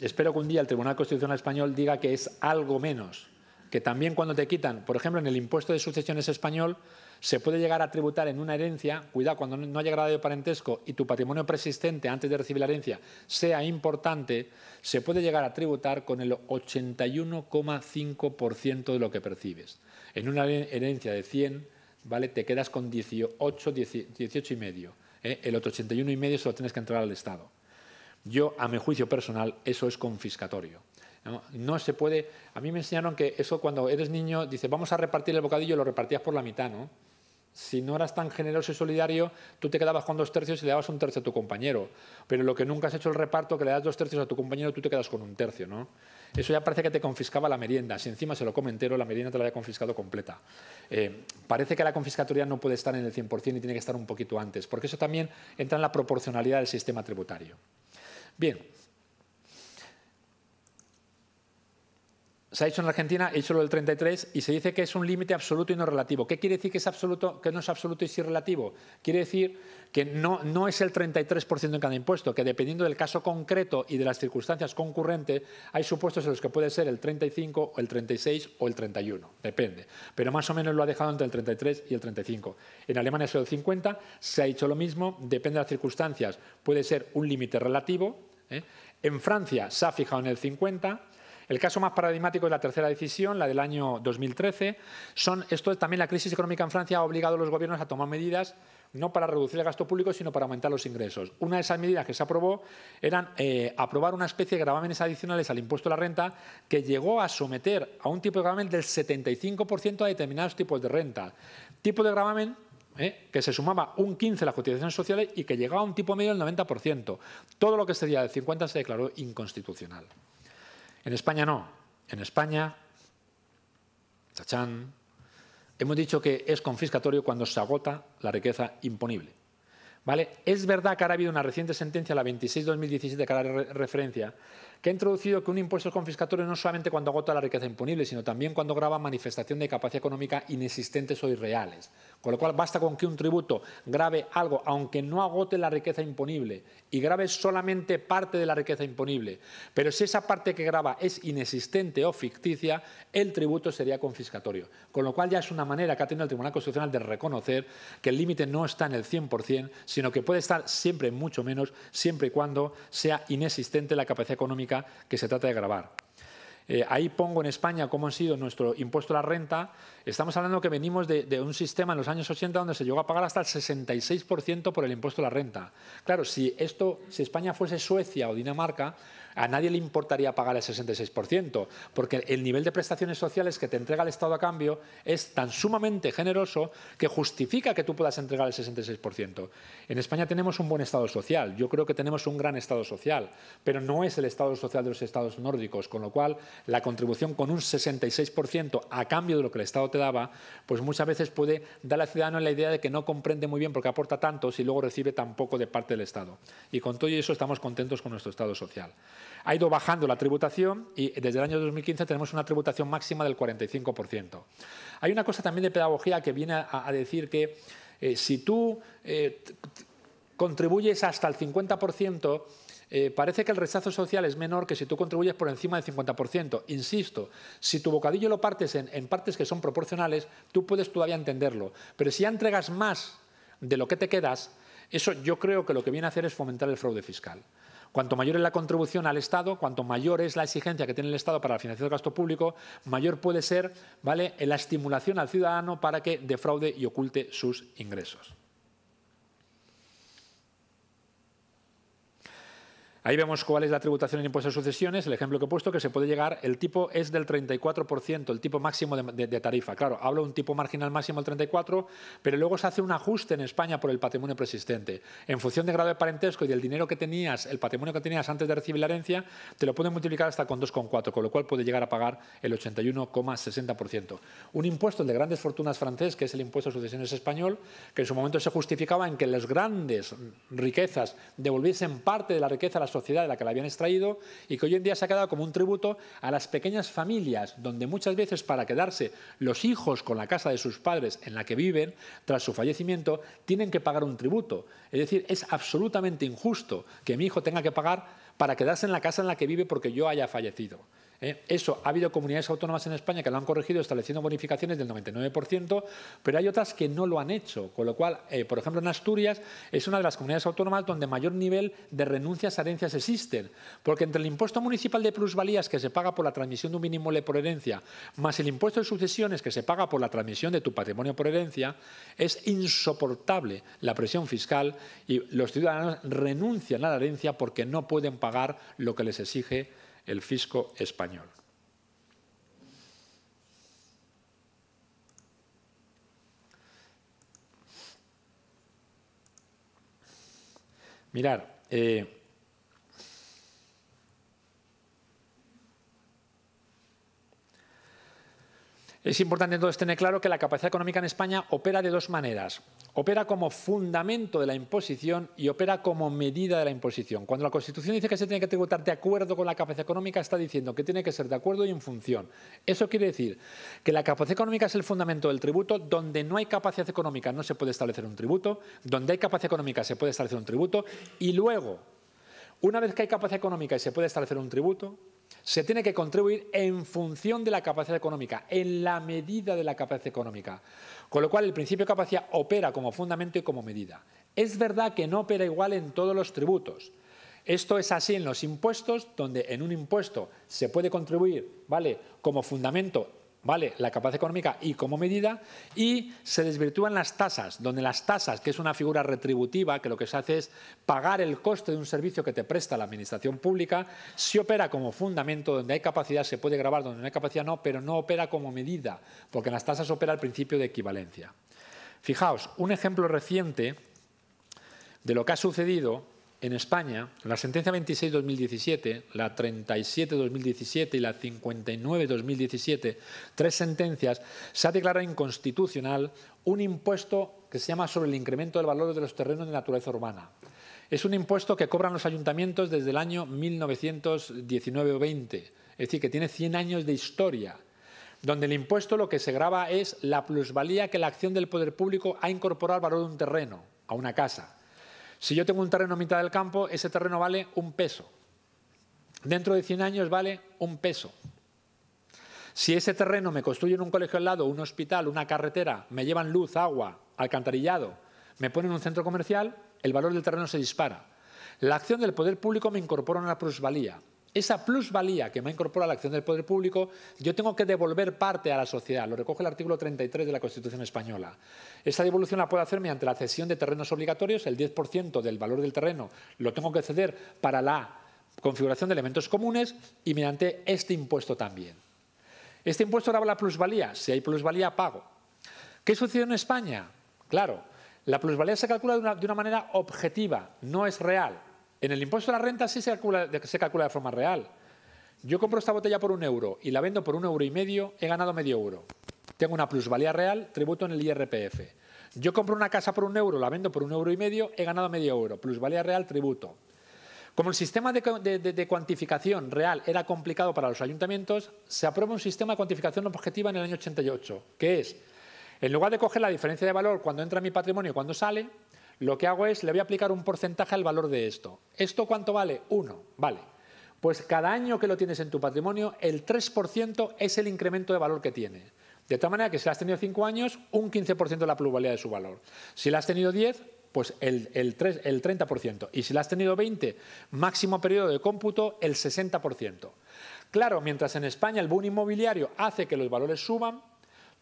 Espero que un día el Tribunal Constitucional Español diga que es algo menos, que también cuando te quitan, por ejemplo, en el impuesto de sucesiones español, se puede llegar a tributar en una herencia, cuidado, cuando no haya grado de parentesco y tu patrimonio persistente antes de recibir la herencia sea importante, se puede llegar a tributar con el 81,5% de lo que percibes. En una herencia de 100, ¿vale? Te quedas con 18, 18 y medio. ¿eh? El otro 81 y medio se tienes que entrar al Estado. Yo, a mi juicio personal, eso es confiscatorio. ¿no? se puede. A mí me enseñaron que eso cuando eres niño, dice, vamos a repartir el bocadillo, y lo repartías por la mitad, Si no eras tan generoso y solidario, tú te quedabas con dos tercios y le dabas un tercio a tu compañero. Pero lo que nunca has hecho el reparto, que le das dos tercios a tu compañero, tú te quedas con un tercio, ¿no? Eso ya parece que te confiscaba la merienda. Si encima se lo come entero, la merienda te la había confiscado completa. Eh, parece que la confiscatoria no puede estar en el 100% y tiene que estar un poquito antes, porque eso también entra en la proporcionalidad del sistema tributario. Bien, se ha hecho en Argentina, he hecho lo del 33, y se dice que es un límite absoluto y no relativo. ¿Qué quiere decir que, es absoluto, que no es absoluto y sí relativo? Quiere decir que no, es el 33% en cada impuesto, que dependiendo del caso concreto y de las circunstancias concurrentes, hay supuestos en los que puede ser el 35, o el 36 o el 31, depende. Pero más o menos lo ha dejado entre el 33 y el 35. En Alemania es el 50, se ha hecho lo mismo, depende de las circunstancias, puede ser un límite relativo. ¿eh? En Francia se ha fijado en el 50 el caso más paradigmático es la tercera decisión, la del año 2013. Son, esto también la crisis económica en Francia ha obligado a los gobiernos a tomar medidas no para reducir el gasto público, sino para aumentar los ingresos. Una de esas medidas que se aprobó eran eh, aprobar una especie de gravámenes adicionales al impuesto a la renta que llegó a someter a un tipo de gravamen del 75% a determinados tipos de renta. Tipo de gravamen eh, que se sumaba un 15 a las cotizaciones sociales y que llegaba a un tipo medio del 90%. Todo lo que sería del 50 se declaró inconstitucional. En España no. En España, chachán, hemos dicho que es confiscatorio cuando se agota la riqueza imponible. ¿Vale? Es verdad que ahora ha habido una reciente sentencia, la 26-2017, que hará referencia, que ha introducido que un impuesto es confiscatorio no solamente cuando agota la riqueza imponible, sino también cuando grava manifestación de capacidad económica inexistentes o irreales. Con lo cual, basta con que un tributo grave algo, aunque no agote la riqueza imponible, y grave solamente parte de la riqueza imponible, pero si esa parte que grava es inexistente o ficticia, el tributo sería confiscatorio. Con lo cual, ya es una manera que ha tenido el Tribunal Constitucional de reconocer que el límite no está en el 100%, sino que puede estar siempre mucho menos, siempre y cuando sea inexistente la capacidad económica que se trata de grabar. Eh, ahí pongo en España cómo ha sido nuestro impuesto a la renta. Estamos hablando que venimos de, de un sistema en los años 80 donde se llegó a pagar hasta el 66% por el impuesto a la renta. Claro, si esto, si España fuese Suecia o Dinamarca, a nadie le importaría pagar el 66%, porque el nivel de prestaciones sociales que te entrega el Estado a cambio es tan sumamente generoso que justifica que tú puedas entregar el 66%. En España tenemos un buen Estado social, yo creo que tenemos un gran Estado social, pero no es el Estado social de los Estados nórdicos, con lo cual la contribución con un 66% a cambio de lo que el Estado te daba, pues muchas veces puede dar al ciudadano la idea de que no comprende muy bien porque aporta tanto y luego recibe tan poco de parte del Estado. Y con todo eso estamos contentos con nuestro Estado social ha ido bajando la tributación y desde el año 2015 tenemos una tributación máxima del 45%. Hay una cosa también de pedagogía que viene a, decir que eh, si tú eh, contribuyes hasta el 50%, eh, parece que el rechazo social es menor que si tú contribuyes por encima del 50%. Insisto, si tu bocadillo lo partes en, en partes que son proporcionales, tú puedes todavía entenderlo. Pero si ya entregas más de lo que te quedas, eso yo creo que lo que viene a hacer es fomentar el fraude fiscal. Cuanto mayor es la contribución al Estado, cuanto mayor es la exigencia que tiene el Estado para la financiación del gasto público, mayor puede ser ¿vale? la estimulación al ciudadano para que defraude y oculte sus ingresos. Ahí vemos cuál es la tributación en impuestos de sucesiones, el ejemplo que he puesto, que se puede llegar, el tipo es del 34%, el tipo máximo de, tarifa. Claro, hablo de un tipo marginal máximo del 34%, pero luego se hace un ajuste en España por el patrimonio persistente. En función del grado de parentesco y del dinero que tenías, el patrimonio que tenías antes de recibir la herencia, te lo pueden multiplicar hasta con 2,4, con lo cual puede llegar a pagar el 81,60%. Un impuesto, de grandes fortunas francés, que es el impuesto de sucesiones español, que en su momento se justificaba en que las grandes riquezas devolviesen parte de la riqueza a las de la que la habían extraído y que hoy en día se ha quedado como un tributo a las pequeñas familias, donde muchas veces para quedarse los hijos con la casa de sus padres en la que viven tras su fallecimiento, tienen que pagar un tributo. Es decir, es absolutamente injusto que mi hijo tenga que pagar para quedarse en la casa en la que vive porque yo haya fallecido. ¿eh? Eso, ha habido comunidades autónomas en España que lo han corregido estableciendo bonificaciones del 99%, pero hay otras que no lo han hecho. Con lo cual, eh, por ejemplo, en Asturias es una de las comunidades autónomas donde mayor nivel de renuncias a herencias existen. Porque entre el impuesto municipal de plusvalías que se paga por la transmisión de un mínimo por herencia, más el impuesto de sucesiones que se paga por la transmisión de tu patrimonio por herencia, es insoportable la presión fiscal y los ciudadanos renuncian a la herencia porque no pueden pagar lo que les exige el fisco español. Mirar, eh, Es importante entonces tener claro que la capacidad económica en España opera de dos maneras. Opera como fundamento de la imposición y opera como medida de la imposición. Cuando la Constitución dice que se tiene que tributar de acuerdo con la capacidad económica, está diciendo que tiene que ser de acuerdo y en función. Eso quiere decir que la capacidad económica es el fundamento del tributo. Donde no hay capacidad económica no se puede establecer un tributo. Donde hay capacidad económica se puede establecer un tributo. Y luego, una vez que hay capacidad económica y se puede establecer un tributo, se tiene que contribuir en función de la capacidad económica, en la medida de la capacidad económica. Con lo cual, el principio de capacidad opera como fundamento y como medida. Es verdad que no opera igual en todos los tributos. Esto es así en los impuestos, donde en un impuesto se puede contribuir, ¿vale? Como fundamento la capacidad económica y como medida, y se desvirtúan las tasas, donde las tasas, que es una figura retributiva, que lo que se hace es pagar el coste de un servicio que te presta la administración pública, si opera como fundamento, donde hay capacidad se puede grabar, donde no hay capacidad no, pero no opera como medida, porque en las tasas opera el principio de equivalencia. Fijaos, un ejemplo reciente de lo que ha sucedido en España, la sentencia 26-2017, la 37-2017 y la 59-2017, tres sentencias, se ha declarado inconstitucional un impuesto que se llama sobre el incremento del valor de los terrenos de naturaleza urbana. Es un impuesto que cobran los ayuntamientos desde el año 1919 o 20, es decir, que tiene 100 años de historia donde el impuesto lo que se graba es la plusvalía que la acción del poder público ha incorporado al valor de un terreno, a una casa. Si yo tengo un terreno a mitad del campo, ese terreno vale un peso. Dentro de 100 años vale un peso. Si ese terreno me construyen un colegio al lado, un hospital, una carretera, me llevan luz, agua, alcantarillado, me ponen un centro comercial, el valor del terreno se dispara. La acción del poder público me incorpora a una plusvalía esa plusvalía que me ha incorpora la acción del poder público, yo tengo que devolver parte a la sociedad. Lo recoge el artículo 33 de la Constitución española. Esa devolución la puedo hacer mediante la cesión de terrenos obligatorios. El 10% del valor del terreno lo tengo que ceder para la configuración de elementos comunes y mediante este impuesto también. Este impuesto ahora la plusvalía. Si hay plusvalía, pago. ¿Qué sucede en España? Claro, la plusvalía se calcula de una manera objetiva, no es real. En el impuesto a la renta sí se calcula, de forma real. Yo compro esta botella por un euro y la vendo por un euro y medio, he ganado medio euro. Tengo una plusvalía real, tributo en el IRPF. Yo compro una casa por un euro, la vendo por un euro y medio, he ganado medio euro, plusvalía real, tributo. Como el sistema de, de, cuantificación real era complicado para los ayuntamientos, se aprueba un sistema de cuantificación objetiva en el año 88, que es, en lugar de coger la diferencia de valor cuando entra mi patrimonio y cuando sale, lo que hago es, le voy a aplicar un porcentaje al valor de esto. ¿Esto cuánto vale? Uno. vale. Pues cada año que lo tienes en tu patrimonio, el 3% es el incremento de valor que tiene. De tal manera que si lo has tenido 5 años, un 15% de la pluralidad de su valor. Si la has tenido 10, pues el, el, 3, el 30%. Y si la has tenido 20, máximo periodo de cómputo, el 60%. Claro, mientras en España el boom inmobiliario hace que los valores suban,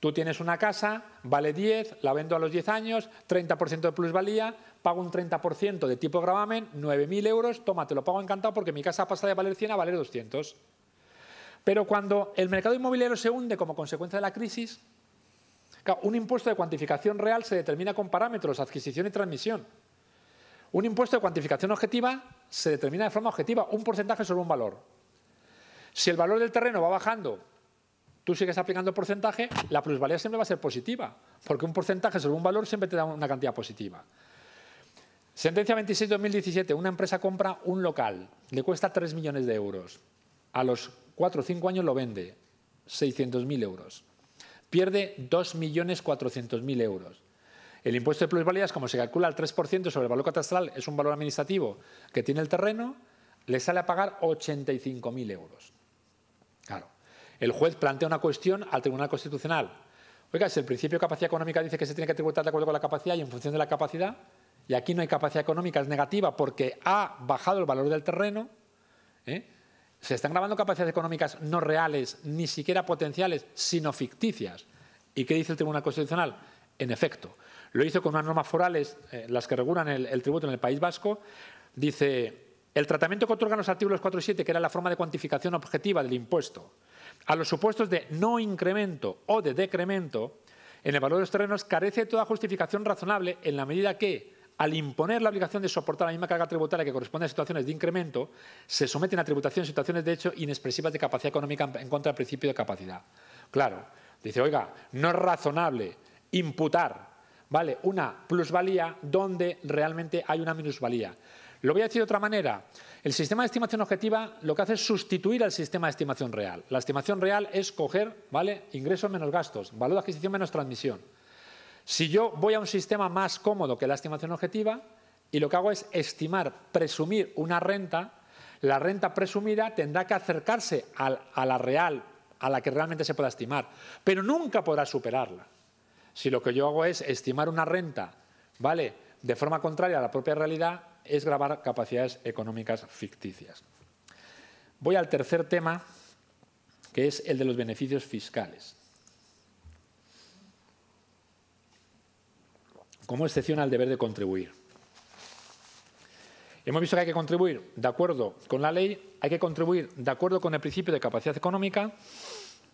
Tú tienes una casa, vale 10, la vendo a los 10 años, 30% de plusvalía, pago un 30% de tipo gravamen, 9.000 euros, toma, lo pago encantado porque mi casa pasa de valer 100 a valer 200. Pero cuando el mercado inmobiliario se hunde como consecuencia de la crisis, un impuesto de cuantificación real se determina con parámetros, adquisición y transmisión. Un impuesto de cuantificación objetiva se determina de forma objetiva, un porcentaje sobre un valor. Si el valor del terreno va bajando tú sigues aplicando porcentaje, la plusvalía siempre va a ser positiva, porque un porcentaje sobre un valor siempre te da una cantidad positiva. Sentencia 26 2017, una empresa compra un local, le cuesta 3 millones de euros, a los 4 o 5 años lo vende, 600.000 euros, pierde 2.400.000 euros. El impuesto de plusvalías, como se calcula el 3% sobre el valor catastral, es un valor administrativo que tiene el terreno, le sale a pagar 85.000 euros. Claro. El juez plantea una cuestión al Tribunal Constitucional. Oiga, si el principio de capacidad económica dice que se tiene que tributar de acuerdo con la capacidad y en función de la capacidad, y aquí no hay capacidad económica, es negativa porque ha bajado el valor del terreno, ¿eh? se están grabando capacidades económicas no reales, ni siquiera potenciales, sino ficticias. ¿Y qué dice el Tribunal Constitucional? En efecto, lo hizo con unas normas forales, eh, las que regulan el, el, tributo en el País Vasco, dice, el tratamiento que otorgan los artículos 4 y 7, que era la forma de cuantificación objetiva del impuesto, a los supuestos de no incremento o de decremento, en el valor de los terrenos carece toda justificación razonable en la medida que, al imponer la obligación de soportar la misma carga tributaria que corresponde a situaciones de incremento, se someten a tributación situaciones de hecho inexpresivas de capacidad económica en contra del principio de capacidad. Claro, dice, oiga, no es razonable imputar ¿vale? una plusvalía donde realmente hay una minusvalía. Lo voy a decir de otra manera. El sistema de estimación objetiva lo que hace es sustituir al sistema de estimación real. La estimación real es coger ¿vale? ingresos menos gastos, valor de adquisición menos transmisión. Si yo voy a un sistema más cómodo que la estimación objetiva y lo que hago es estimar, presumir una renta, la renta presumida tendrá que acercarse a la real, a la que realmente se pueda estimar, pero nunca podrá superarla. Si lo que yo hago es estimar una renta, ¿vale? De forma contraria a la propia realidad, es grabar capacidades económicas ficticias. Voy al tercer tema, que es el de los beneficios fiscales. Como excepción al deber de contribuir. Hemos visto que hay que contribuir de acuerdo con la ley, hay que contribuir de acuerdo con el principio de capacidad económica.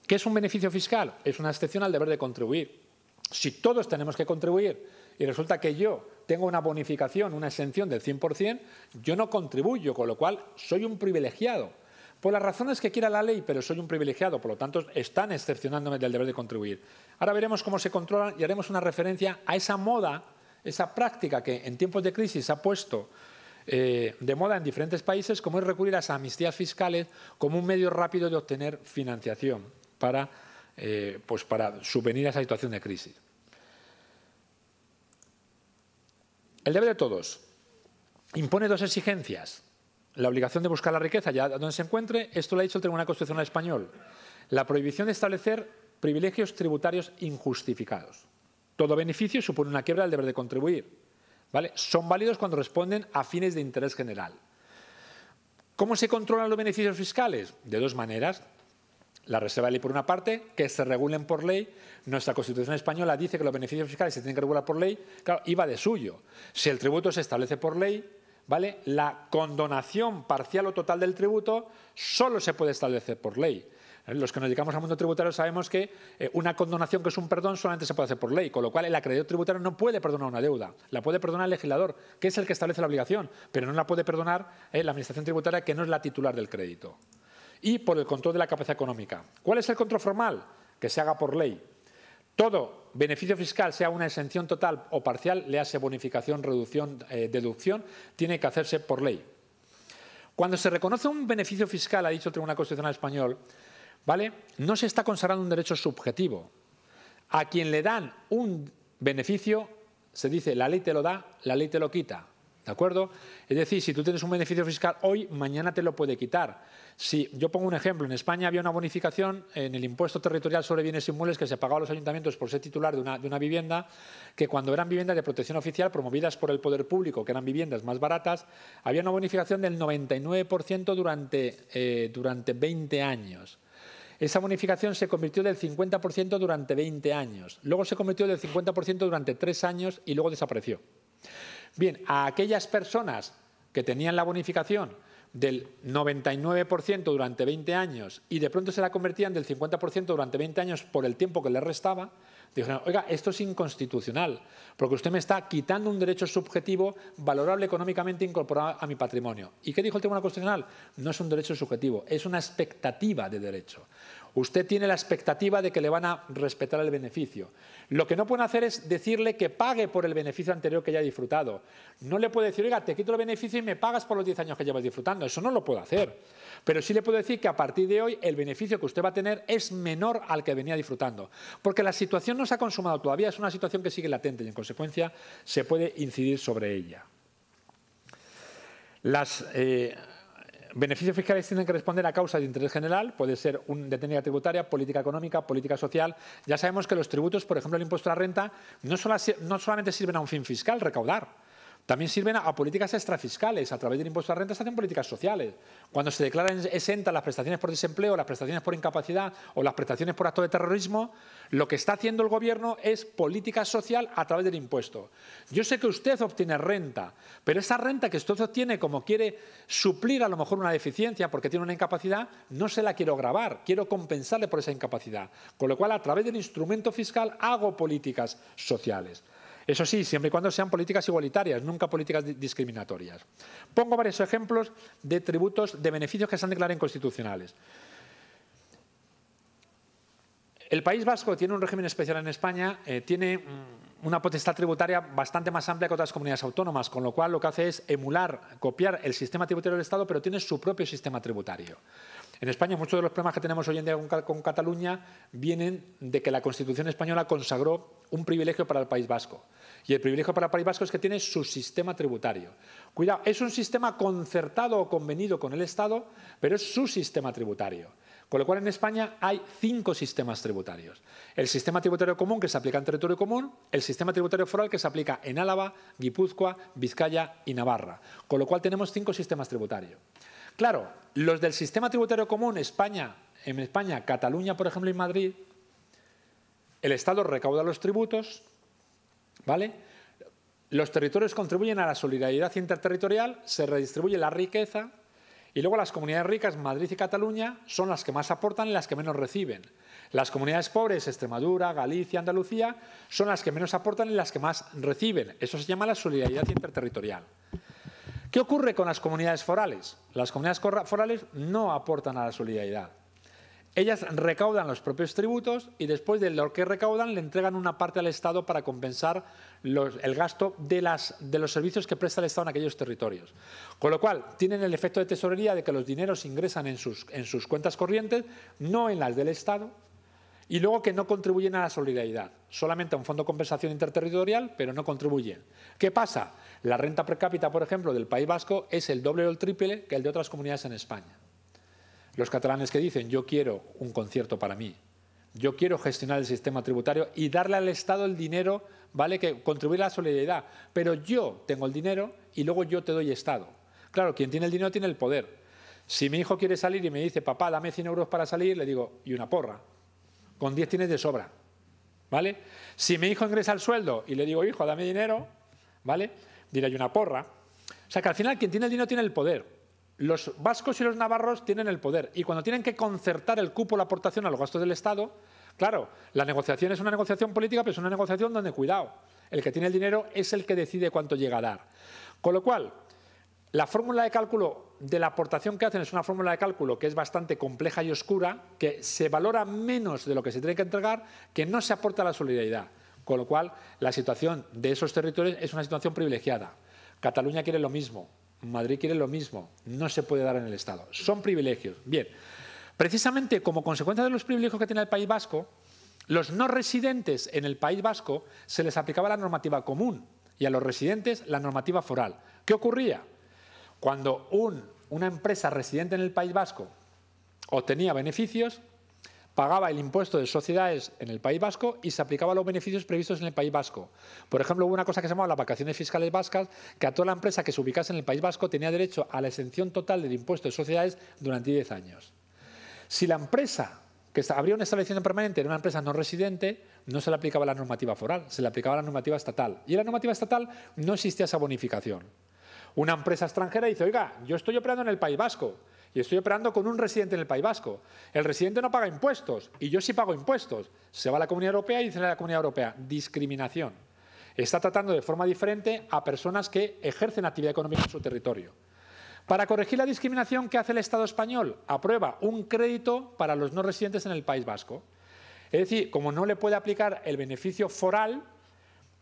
¿Qué es un beneficio fiscal? Es una excepción al deber de contribuir. Si todos tenemos que contribuir y resulta que yo tengo una bonificación, una exención del 100%, yo no contribuyo, con lo cual soy un privilegiado. Por las razones que quiera la ley, pero soy un privilegiado, por lo tanto están excepcionándome del deber de contribuir. Ahora veremos cómo se controla y haremos una referencia a esa moda, esa práctica que en tiempos de crisis ha puesto eh, de moda en diferentes países, como es recurrir a las amnistías fiscales como un medio rápido de obtener financiación para, eh, pues para subvenir a esa situación de crisis. El deber de todos impone dos exigencias. La obligación de buscar la riqueza ya donde se encuentre, esto lo ha dicho el Tribunal Constitucional Español. La prohibición de establecer privilegios tributarios injustificados. Todo beneficio supone una quiebra del deber de contribuir. ¿vale? Son válidos cuando responden a fines de interés general. ¿Cómo se controlan los beneficios fiscales? De dos maneras la reserva de ley por una parte, que se regulen por ley. Nuestra Constitución española dice que los beneficios fiscales se tienen que regular por ley. Claro, iba de suyo. Si el tributo se establece por ley, ¿vale? La condonación parcial o total del tributo solo se puede establecer por ley. ¿Eh? Los que nos dedicamos al mundo tributario sabemos que eh, una condonación que es un perdón solamente se puede hacer por ley, con lo cual el acreedor tributario no puede perdonar una deuda, la puede perdonar el legislador, que es el que establece la obligación, pero no la puede perdonar eh, la administración tributaria, que no es la titular del crédito y por el control de la capacidad económica. ¿Cuál es el control formal? Que se haga por ley. Todo beneficio fiscal, sea una exención total o parcial, le bonificación, reducción, eh, deducción, tiene que hacerse por ley. Cuando se reconoce un beneficio fiscal, ha dicho el Tribunal Constitucional Español, ¿vale? no se está consagrando un derecho subjetivo. A quien le dan un beneficio, se dice la ley te lo da, la ley te lo quita. ¿De acuerdo? Es decir, si tú tienes un beneficio fiscal hoy, mañana te lo puede quitar. Si yo pongo un ejemplo, en España había una bonificación en el impuesto territorial sobre bienes inmuebles que se pagaba a los ayuntamientos por ser titular de una, vivienda, que cuando eran viviendas de protección oficial promovidas por el poder público, que eran viviendas más baratas, había una bonificación del 99% durante, eh, durante 20 años. Esa bonificación se convirtió del 50% durante 20 años, luego se convirtió del 50% durante 3 años y luego desapareció. Bien, a aquellas personas que tenían la bonificación del 99% durante 20 años y de pronto se la convertían del 50% durante 20 años por el tiempo que le restaba, dijeron, oiga, esto es inconstitucional, porque usted me está quitando un derecho subjetivo valorable económicamente incorporado a mi patrimonio. ¿Y qué dijo el Tribunal Constitucional? No es un derecho subjetivo, es una expectativa de derecho. Usted tiene la expectativa de que le van a respetar el beneficio. Lo que no pueden hacer es decirle que pague por el beneficio anterior que ya ha disfrutado. No le puede decir, oiga, te quito el beneficio y me pagas por los 10 años que llevas disfrutando. Eso no lo puedo hacer. Pero sí le puedo decir que a partir de hoy el beneficio que usted va a tener es menor al que venía disfrutando. Porque la situación no se ha consumado todavía, es una situación que sigue latente y en consecuencia se puede incidir sobre ella. Las, eh, beneficios fiscales tienen que responder a causas de interés general, puede ser un, de técnica tributaria, política económica, política social. Ya sabemos que los tributos, por ejemplo, el impuesto a la renta, no solamente sirven a un fin fiscal, recaudar, también sirven a, políticas extrafiscales. A través del impuesto a la renta se hacen políticas sociales. Cuando se declaran exentas las prestaciones por desempleo, las prestaciones por incapacidad o las prestaciones por acto de terrorismo, lo que está haciendo el gobierno es política social a través del impuesto. Yo sé que usted obtiene renta, pero esa renta que usted obtiene como quiere suplir a lo mejor una deficiencia porque tiene una incapacidad, no se la quiero grabar, quiero compensarle por esa incapacidad. Con lo cual, a través del instrumento fiscal hago políticas sociales. Eso sí, siempre y cuando sean políticas igualitarias, nunca políticas discriminatorias. Pongo varios ejemplos de tributos de beneficios que se han declarado inconstitucionales. El País Vasco tiene un régimen especial en España, eh, tiene... Mm, una potestad tributaria bastante más amplia que otras comunidades autónomas, con lo cual lo que hace es emular, copiar el sistema tributario del Estado, pero tiene su propio sistema tributario. En España muchos de los problemas que tenemos hoy en día con, Cataluña vienen de que la Constitución española consagró un privilegio para el País Vasco. Y el privilegio para el País Vasco es que tiene su sistema tributario. Cuidado, es un sistema concertado o convenido con el Estado, pero es su sistema tributario. Con lo cual en España hay cinco sistemas tributarios. El sistema tributario común que se aplica en territorio común, el sistema tributario foral que se aplica en Álava, Guipúzcoa, Vizcaya y Navarra. Con lo cual tenemos cinco sistemas tributarios. Claro, los del sistema tributario común España, en España, Cataluña, por ejemplo, y Madrid, el Estado recauda los tributos, ¿vale? Los territorios contribuyen a la solidaridad interterritorial, se redistribuye la riqueza y luego las comunidades ricas, Madrid y Cataluña, son las que más aportan y las que menos reciben. Las comunidades pobres, Extremadura, Galicia, Andalucía, son las que menos aportan y las que más reciben. Eso se llama la solidaridad interterritorial. ¿Qué ocurre con las comunidades forales? Las comunidades forales no aportan a la solidaridad. Ellas recaudan los propios tributos y después de lo que recaudan le entregan una parte al Estado para compensar el gasto de, los servicios que presta el Estado en aquellos territorios. Con lo cual, tienen el efecto de tesorería de que los dineros ingresan en sus, en sus cuentas corrientes, no en las del Estado, y luego que no contribuyen a la solidaridad, solamente a un fondo de compensación interterritorial, pero no contribuyen. ¿Qué pasa? La renta per cápita, por ejemplo, del País Vasco es el doble o el triple que el de otras comunidades en España. Los catalanes que dicen, yo quiero un concierto para mí, yo quiero gestionar el sistema tributario y darle al Estado el dinero, ¿vale? Que contribuir a la solidaridad, pero yo tengo el dinero y luego yo te doy Estado. Claro, quien tiene el dinero tiene el poder. Si mi hijo quiere salir y me dice, papá, dame 100 euros para salir, le digo, y una porra. Con 10 tienes de sobra. ¿Vale? Si mi hijo ingresa al sueldo y le digo, hijo, dame dinero, ¿vale? Dirá, y una porra. O sea que al final quien tiene el dinero tiene el poder los vascos y los navarros tienen el poder y cuando tienen que concertar el cupo, la aportación a los gastos del Estado, claro, la negociación es una negociación política, pero es una negociación donde, cuidado, el que tiene el dinero es el que decide cuánto llega a dar. Con lo cual, la fórmula de cálculo de la aportación que hacen es una fórmula de cálculo que es bastante compleja y oscura, que se valora menos de lo que se tiene que entregar, que no se aporta a la solidaridad. Con lo cual, la situación de esos territorios es una situación privilegiada. Cataluña quiere lo mismo, Madrid quiere lo mismo, no se puede dar en el Estado. Son privilegios. Bien, precisamente como consecuencia de los privilegios que tiene el País Vasco, los no residentes en el País Vasco se les aplicaba la normativa común y a los residentes la normativa foral. ¿Qué ocurría? Cuando una empresa residente en el País Vasco obtenía beneficios, pagaba el impuesto de sociedades en el País Vasco y se aplicaban los beneficios previstos en el País Vasco. Por ejemplo, hubo una cosa que se llamaba las vacaciones fiscales vascas, que a toda la empresa que se ubicase en el País Vasco tenía derecho a la exención total del impuesto de sociedades durante 10 años. Si la empresa que abría una establecimiento permanente era una empresa no residente, no se le aplicaba la normativa foral, se le aplicaba la normativa estatal. Y en la normativa estatal no existía esa bonificación. Una empresa extranjera dice, oiga, yo estoy operando en el País Vasco, y estoy operando con un residente en el País Vasco. El residente no paga impuestos y yo sí pago impuestos. Se va a la Comunidad Europea y dice a la Comunidad Europea, discriminación. Está tratando de forma diferente a personas que ejercen actividad económica en su territorio. Para corregir la discriminación que hace el Estado español, aprueba un crédito para los no residentes en el País Vasco. Es decir, como no le puede aplicar el beneficio foral,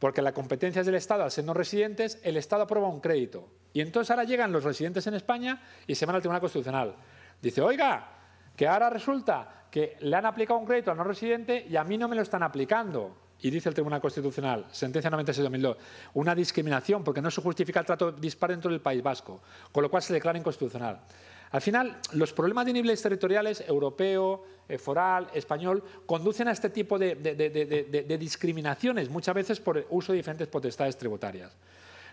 porque la competencia es del Estado al ser no residentes, el Estado aprueba un crédito. Y entonces ahora llegan los residentes en España y se van al Tribunal Constitucional. Dice, oiga, que ahora resulta que le han aplicado un crédito al no residente y a mí no me lo están aplicando. Y dice el Tribunal Constitucional, sentencia 96-2002, una discriminación porque no se justifica el trato dispar dentro del País Vasco, con lo cual se declara inconstitucional. Al final, los problemas de niveles territoriales, europeo, eh, foral, español, conducen a este tipo de, de discriminaciones, muchas veces por uso de diferentes potestades tributarias.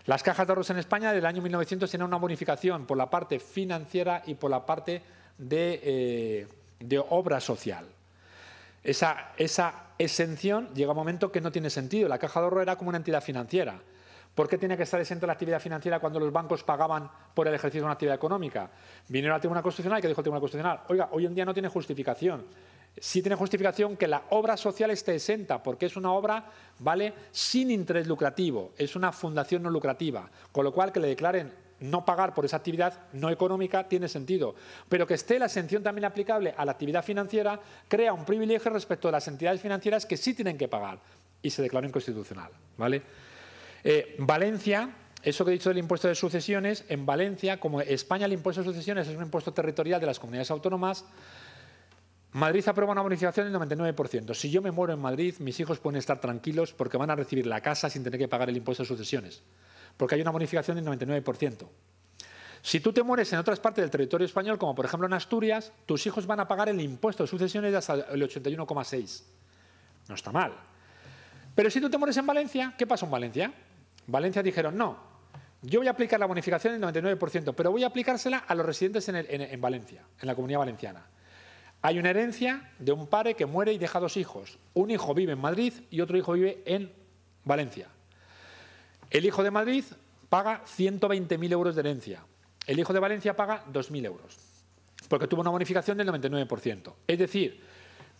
Las cajas de ahorros en España del año 1900 tenían una bonificación por la parte financiera y por la parte de, eh, obra social. Esa, exención llega a un momento que no tiene sentido. La caja de ahorro era como una entidad financiera. ¿Por qué tiene que estar exenta la actividad financiera cuando los bancos pagaban por el ejercicio de una actividad económica? Vinieron al Tribunal Constitucional y que dijo el Tribunal Constitucional, oiga, hoy en día no tiene justificación sí tiene justificación que la obra social esté exenta, porque es una obra, ¿vale?, sin interés lucrativo, es una fundación no lucrativa, con lo cual que le declaren no pagar por esa actividad no económica tiene sentido, pero que esté la exención también aplicable a la actividad financiera crea un privilegio respecto a las entidades financieras que sí tienen que pagar y se declaró inconstitucional, ¿vale? Eh, Valencia eso que he dicho del impuesto de sucesiones, en Valencia, como España el impuesto de sucesiones es un impuesto territorial de las comunidades autónomas, Madrid aprueba una bonificación del 99%. Si yo me muero en Madrid, mis hijos pueden estar tranquilos porque van a recibir la casa sin tener que pagar el impuesto de sucesiones, porque hay una bonificación del 99%. Si tú te mueres en otras partes del territorio español, como por ejemplo en Asturias, tus hijos van a pagar el impuesto de sucesiones hasta el 81,6. No está mal. Pero si tú te mueres en Valencia, ¿qué pasa en Valencia? Valencia dijeron, no, yo voy a aplicar la bonificación del 99%, pero voy a aplicársela a los residentes en Valencia, en la comunidad valenciana. Hay una herencia de un padre que muere y deja dos hijos. Un hijo vive en Madrid y otro hijo vive en Valencia. El hijo de Madrid paga 120.000 euros de herencia. El hijo de Valencia paga 2.000 euros, porque tuvo una bonificación del 99%. Es decir,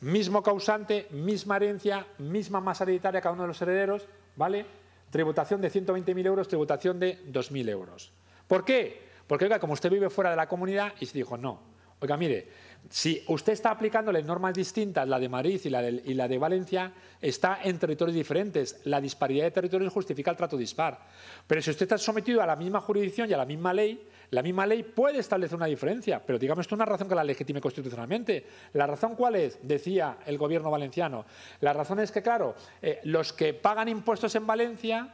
mismo causante, misma herencia, misma masa hereditaria cada uno de los herederos, ¿vale? Tributación de 120.000 euros, tributación de 2.000 euros. ¿Por qué? Porque, como usted vive fuera de la comunidad y se dijo, no, Oiga, mire, si usted está aplicándole normas distintas, la de Madrid y la de, Valencia, está en territorios diferentes. La disparidad de territorios justifica el trato dispar. Pero si usted está sometido a la misma jurisdicción y a la misma ley, la misma ley puede establecer una diferencia. Pero digamos esto es una razón que la legitime constitucionalmente. ¿La razón cuál es? Decía el gobierno valenciano. La razón es que, claro, eh, los que pagan impuestos en Valencia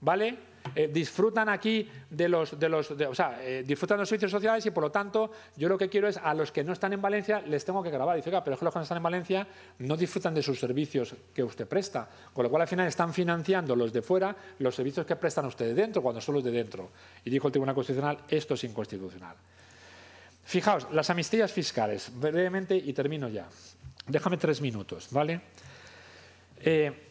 ¿vale? Eh, disfrutan aquí de los, de los o sea, eh, disfrutan de los servicios sociales y por lo tanto yo lo que quiero es a los que no están en Valencia les tengo que grabar. Dice, pero es que los que no están en Valencia no disfrutan de sus servicios que usted presta, con lo cual al final están financiando los de fuera los servicios que prestan ustedes dentro cuando son los de dentro. Y dijo el Tribunal Constitucional, esto es inconstitucional. Fijaos, las amnistías fiscales, brevemente y termino ya. Déjame tres minutos, ¿vale? Eh,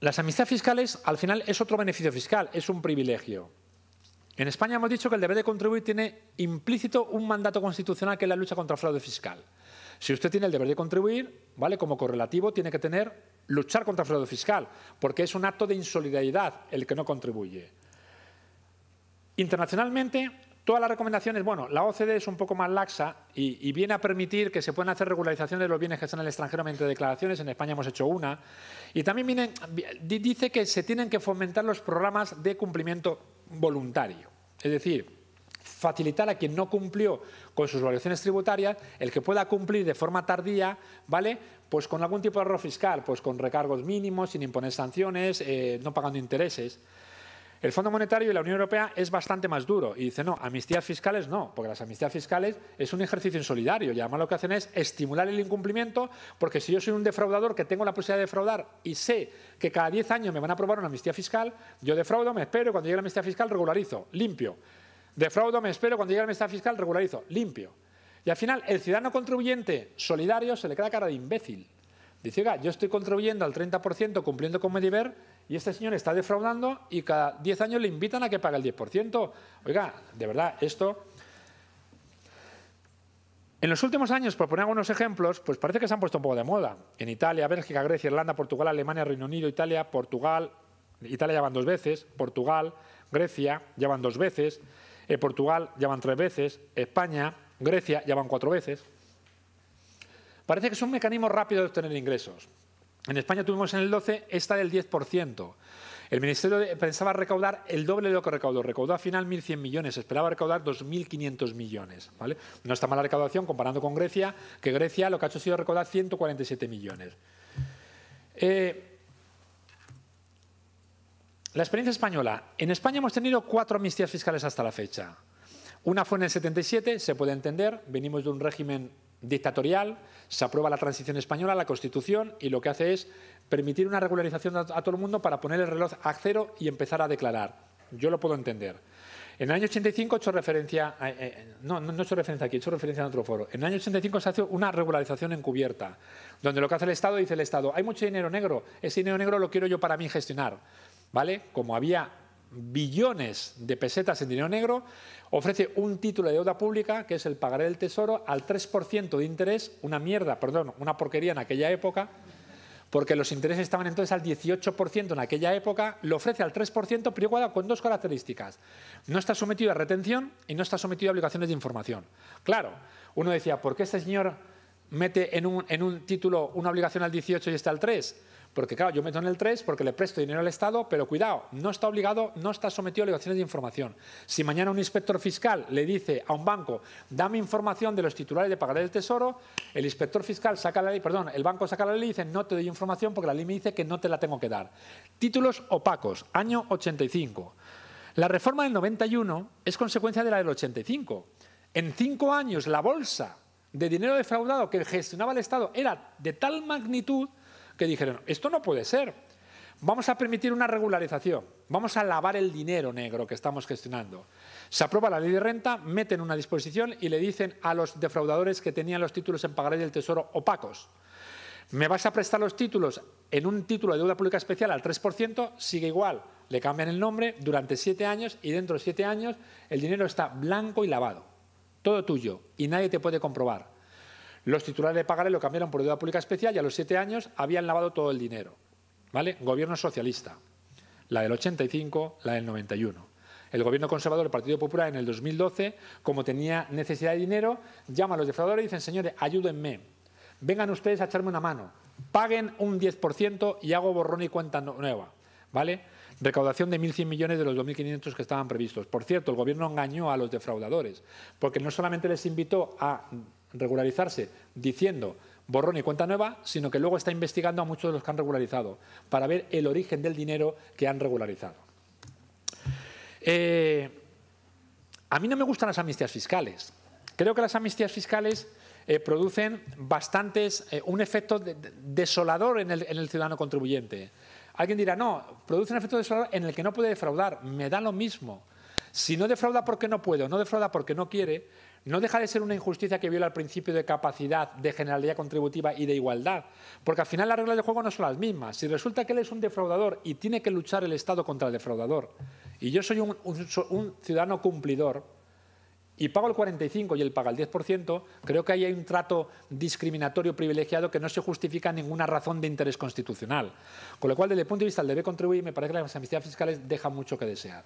Las amistades fiscales, al final, es otro beneficio fiscal, es un privilegio. En España hemos dicho que el deber de contribuir tiene implícito un mandato constitucional que es la lucha contra el fraude fiscal. Si usted tiene el deber de contribuir, ¿vale? Como correlativo tiene que tener luchar contra el fraude fiscal, porque es un acto de insolidaridad el que no contribuye. Internacionalmente, Todas las recomendaciones, bueno, la OCDE es un poco más laxa y, viene a permitir que se puedan hacer regularizaciones de los bienes que están en el extranjero mediante declaraciones. En España hemos hecho una. Y también dice que se tienen que fomentar los programas de cumplimiento voluntario. Es decir, facilitar a quien no cumplió con sus valoraciones tributarias, el que pueda cumplir de forma tardía, ¿vale? Pues con algún tipo de error fiscal, pues con recargos mínimos, sin imponer sanciones, eh, no pagando intereses. El Fondo Monetario y la Unión Europea es bastante más duro y dice, no, amnistías fiscales no, porque las amnistías fiscales es un ejercicio insolidario y además lo que hacen es estimular el incumplimiento, porque si yo soy un defraudador que tengo la posibilidad de defraudar y sé que cada 10 años me van a aprobar una amnistía fiscal, yo defraudo, me espero, cuando llegue la amnistía fiscal regularizo, limpio. Defraudo, me espero, cuando llegue la amnistía fiscal regularizo, limpio. Y al final el ciudadano contribuyente solidario se le queda cara de imbécil. Dice, oiga, yo estoy contribuyendo al 30% cumpliendo con Mediver y este señor está defraudando y cada 10 años le invitan a que pague el 10%. Oiga, de verdad, esto... En los últimos años, por poner algunos ejemplos, pues parece que se han puesto un poco de moda. En Italia, Bélgica, Grecia, Irlanda, Portugal, Alemania, Reino Unido, Italia, Portugal, Italia ya van dos veces, Portugal, Grecia ya van dos veces, eh, Portugal ya van tres veces, España, Grecia ya van cuatro veces. Parece que es un mecanismo rápido de obtener ingresos. En España tuvimos en el 12 esta del 10%. El Ministerio pensaba recaudar el doble de lo que recaudó. Recaudó al final 1.100 millones, esperaba recaudar 2.500 millones. ¿vale? No está mala recaudación comparando con Grecia, que Grecia lo que ha hecho ha sido recaudar 147 millones. Eh, la experiencia española. En España hemos tenido cuatro amnistías fiscales hasta la fecha. Una fue en el 77, se puede entender, venimos de un régimen dictatorial, se aprueba la transición española, la constitución, y lo que hace es permitir una regularización a, todo el mundo para poner el reloj a cero y empezar a declarar. Yo lo puedo entender. En el año 85 he hecho referencia, eh, eh, no, no, hecho referencia aquí, hecho referencia en otro foro. En el año 85 se hace una regularización encubierta, donde lo que hace el Estado dice el Estado, hay mucho dinero negro, ese dinero negro lo quiero yo para mí gestionar, ¿vale? Como había billones de pesetas en dinero negro, ofrece un título de deuda pública, que es el pagaré del Tesoro, al 3% de interés, una mierda, perdón, una porquería en aquella época, porque los intereses estaban entonces al 18% en aquella época, lo ofrece al 3%, pero igual con dos características. No está sometido a retención y no está sometido a obligaciones de información. Claro, uno decía, ¿por qué este señor mete en un, en un título una obligación al 18 y está al 3? Porque claro, yo meto en el 3 porque le presto dinero al Estado, pero cuidado, no está obligado, no está sometido a obligaciones de información. Si mañana un inspector fiscal le dice a un banco, dame información de los titulares de pagar del Tesoro, el inspector fiscal saca la ley, perdón, el banco saca la ley y dice, no te doy información porque la ley me dice que no te la tengo que dar. Títulos opacos, año 85. La reforma del 91 es consecuencia de la del 85. En cinco años la bolsa de dinero defraudado que gestionaba el Estado era de tal magnitud que dijeron, esto no puede ser, vamos a permitir una regularización, vamos a lavar el dinero negro que estamos gestionando. Se aprueba la ley de renta, meten una disposición y le dicen a los defraudadores que tenían los títulos en pagaré del Tesoro opacos, me vas a prestar los títulos en un título de deuda pública especial al 3%, sigue igual, le cambian el nombre durante siete años y dentro de siete años el dinero está blanco y lavado, todo tuyo y nadie te puede comprobar. Los titulares de pagaré lo cambiaron por deuda pública especial y a los siete años habían lavado todo el dinero. ¿Vale? Gobierno socialista. La del 85, la del 91. El gobierno conservador del Partido Popular en el 2012, como tenía necesidad de dinero, llama a los defraudadores y dicen, señores, ayúdenme. Vengan ustedes a echarme una mano. Paguen un 10% y hago borrón y cuenta nueva. ¿Vale? Recaudación de 1.100 millones de los 2.500 que estaban previstos. Por cierto, el gobierno engañó a los defraudadores, porque no solamente les invitó a regularizarse diciendo borrón y cuenta nueva, sino que luego está investigando a muchos de los que han regularizado para ver el origen del dinero que han regularizado. Eh, a mí no me gustan las amnistías fiscales. Creo que las amnistías fiscales eh, producen bastantes, eh, un efecto desolador en el, en el ciudadano contribuyente. Alguien dirá, no, produce un efecto desolador en el que no puede defraudar, me da lo mismo. Si no defrauda porque no puede no defrauda porque no quiere, no deja de ser una injusticia que viola el principio de capacidad, de generalidad contributiva y de igualdad, porque al final las reglas de juego no son las mismas. Si resulta que él es un defraudador y tiene que luchar el Estado contra el defraudador, y yo soy un, ciudadano cumplidor y pago el 45 y él paga el 10%, creo que ahí hay un trato discriminatorio privilegiado que no se justifica ninguna razón de interés constitucional. Con lo cual, desde el punto de vista del deber contribuir, me parece que las amnistías fiscales dejan mucho que desear.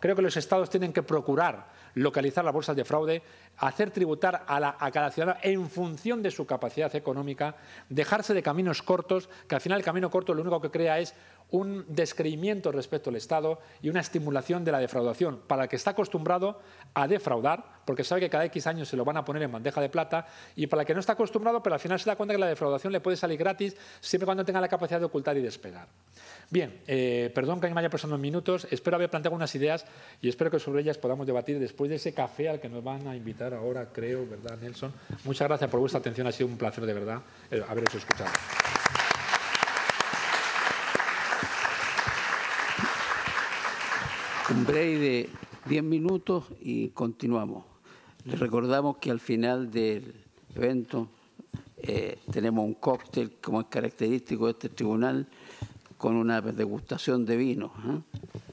Creo que los estados tienen que procurar localizar las bolsas de fraude, hacer tributar a, la, a, cada ciudadano en función de su capacidad económica, dejarse de caminos cortos, que al final el camino corto lo único que crea es un descreimiento respecto al Estado y una estimulación de la defraudación para el que está acostumbrado a defraudar, porque sabe que cada X años se lo van a poner en bandeja de plata, y para el que no está acostumbrado, pero al final se da cuenta que la defraudación le puede salir gratis siempre cuando tenga la capacidad de ocultar y de esperar. Bien, eh, perdón que me haya pasado unos minutos. Espero haber planteado unas ideas y espero que sobre ellas podamos debatir después de ese café al que nos van a invitar ahora, creo, ¿verdad, Nelson? Muchas gracias por vuestra atención. Ha sido un placer, de verdad, eh, haberos escuchado. Un break de 10 minutos y continuamos. Les recordamos que al final del evento eh, tenemos un cóctel como es característico de este tribunal con una degustación de vino. ¿eh?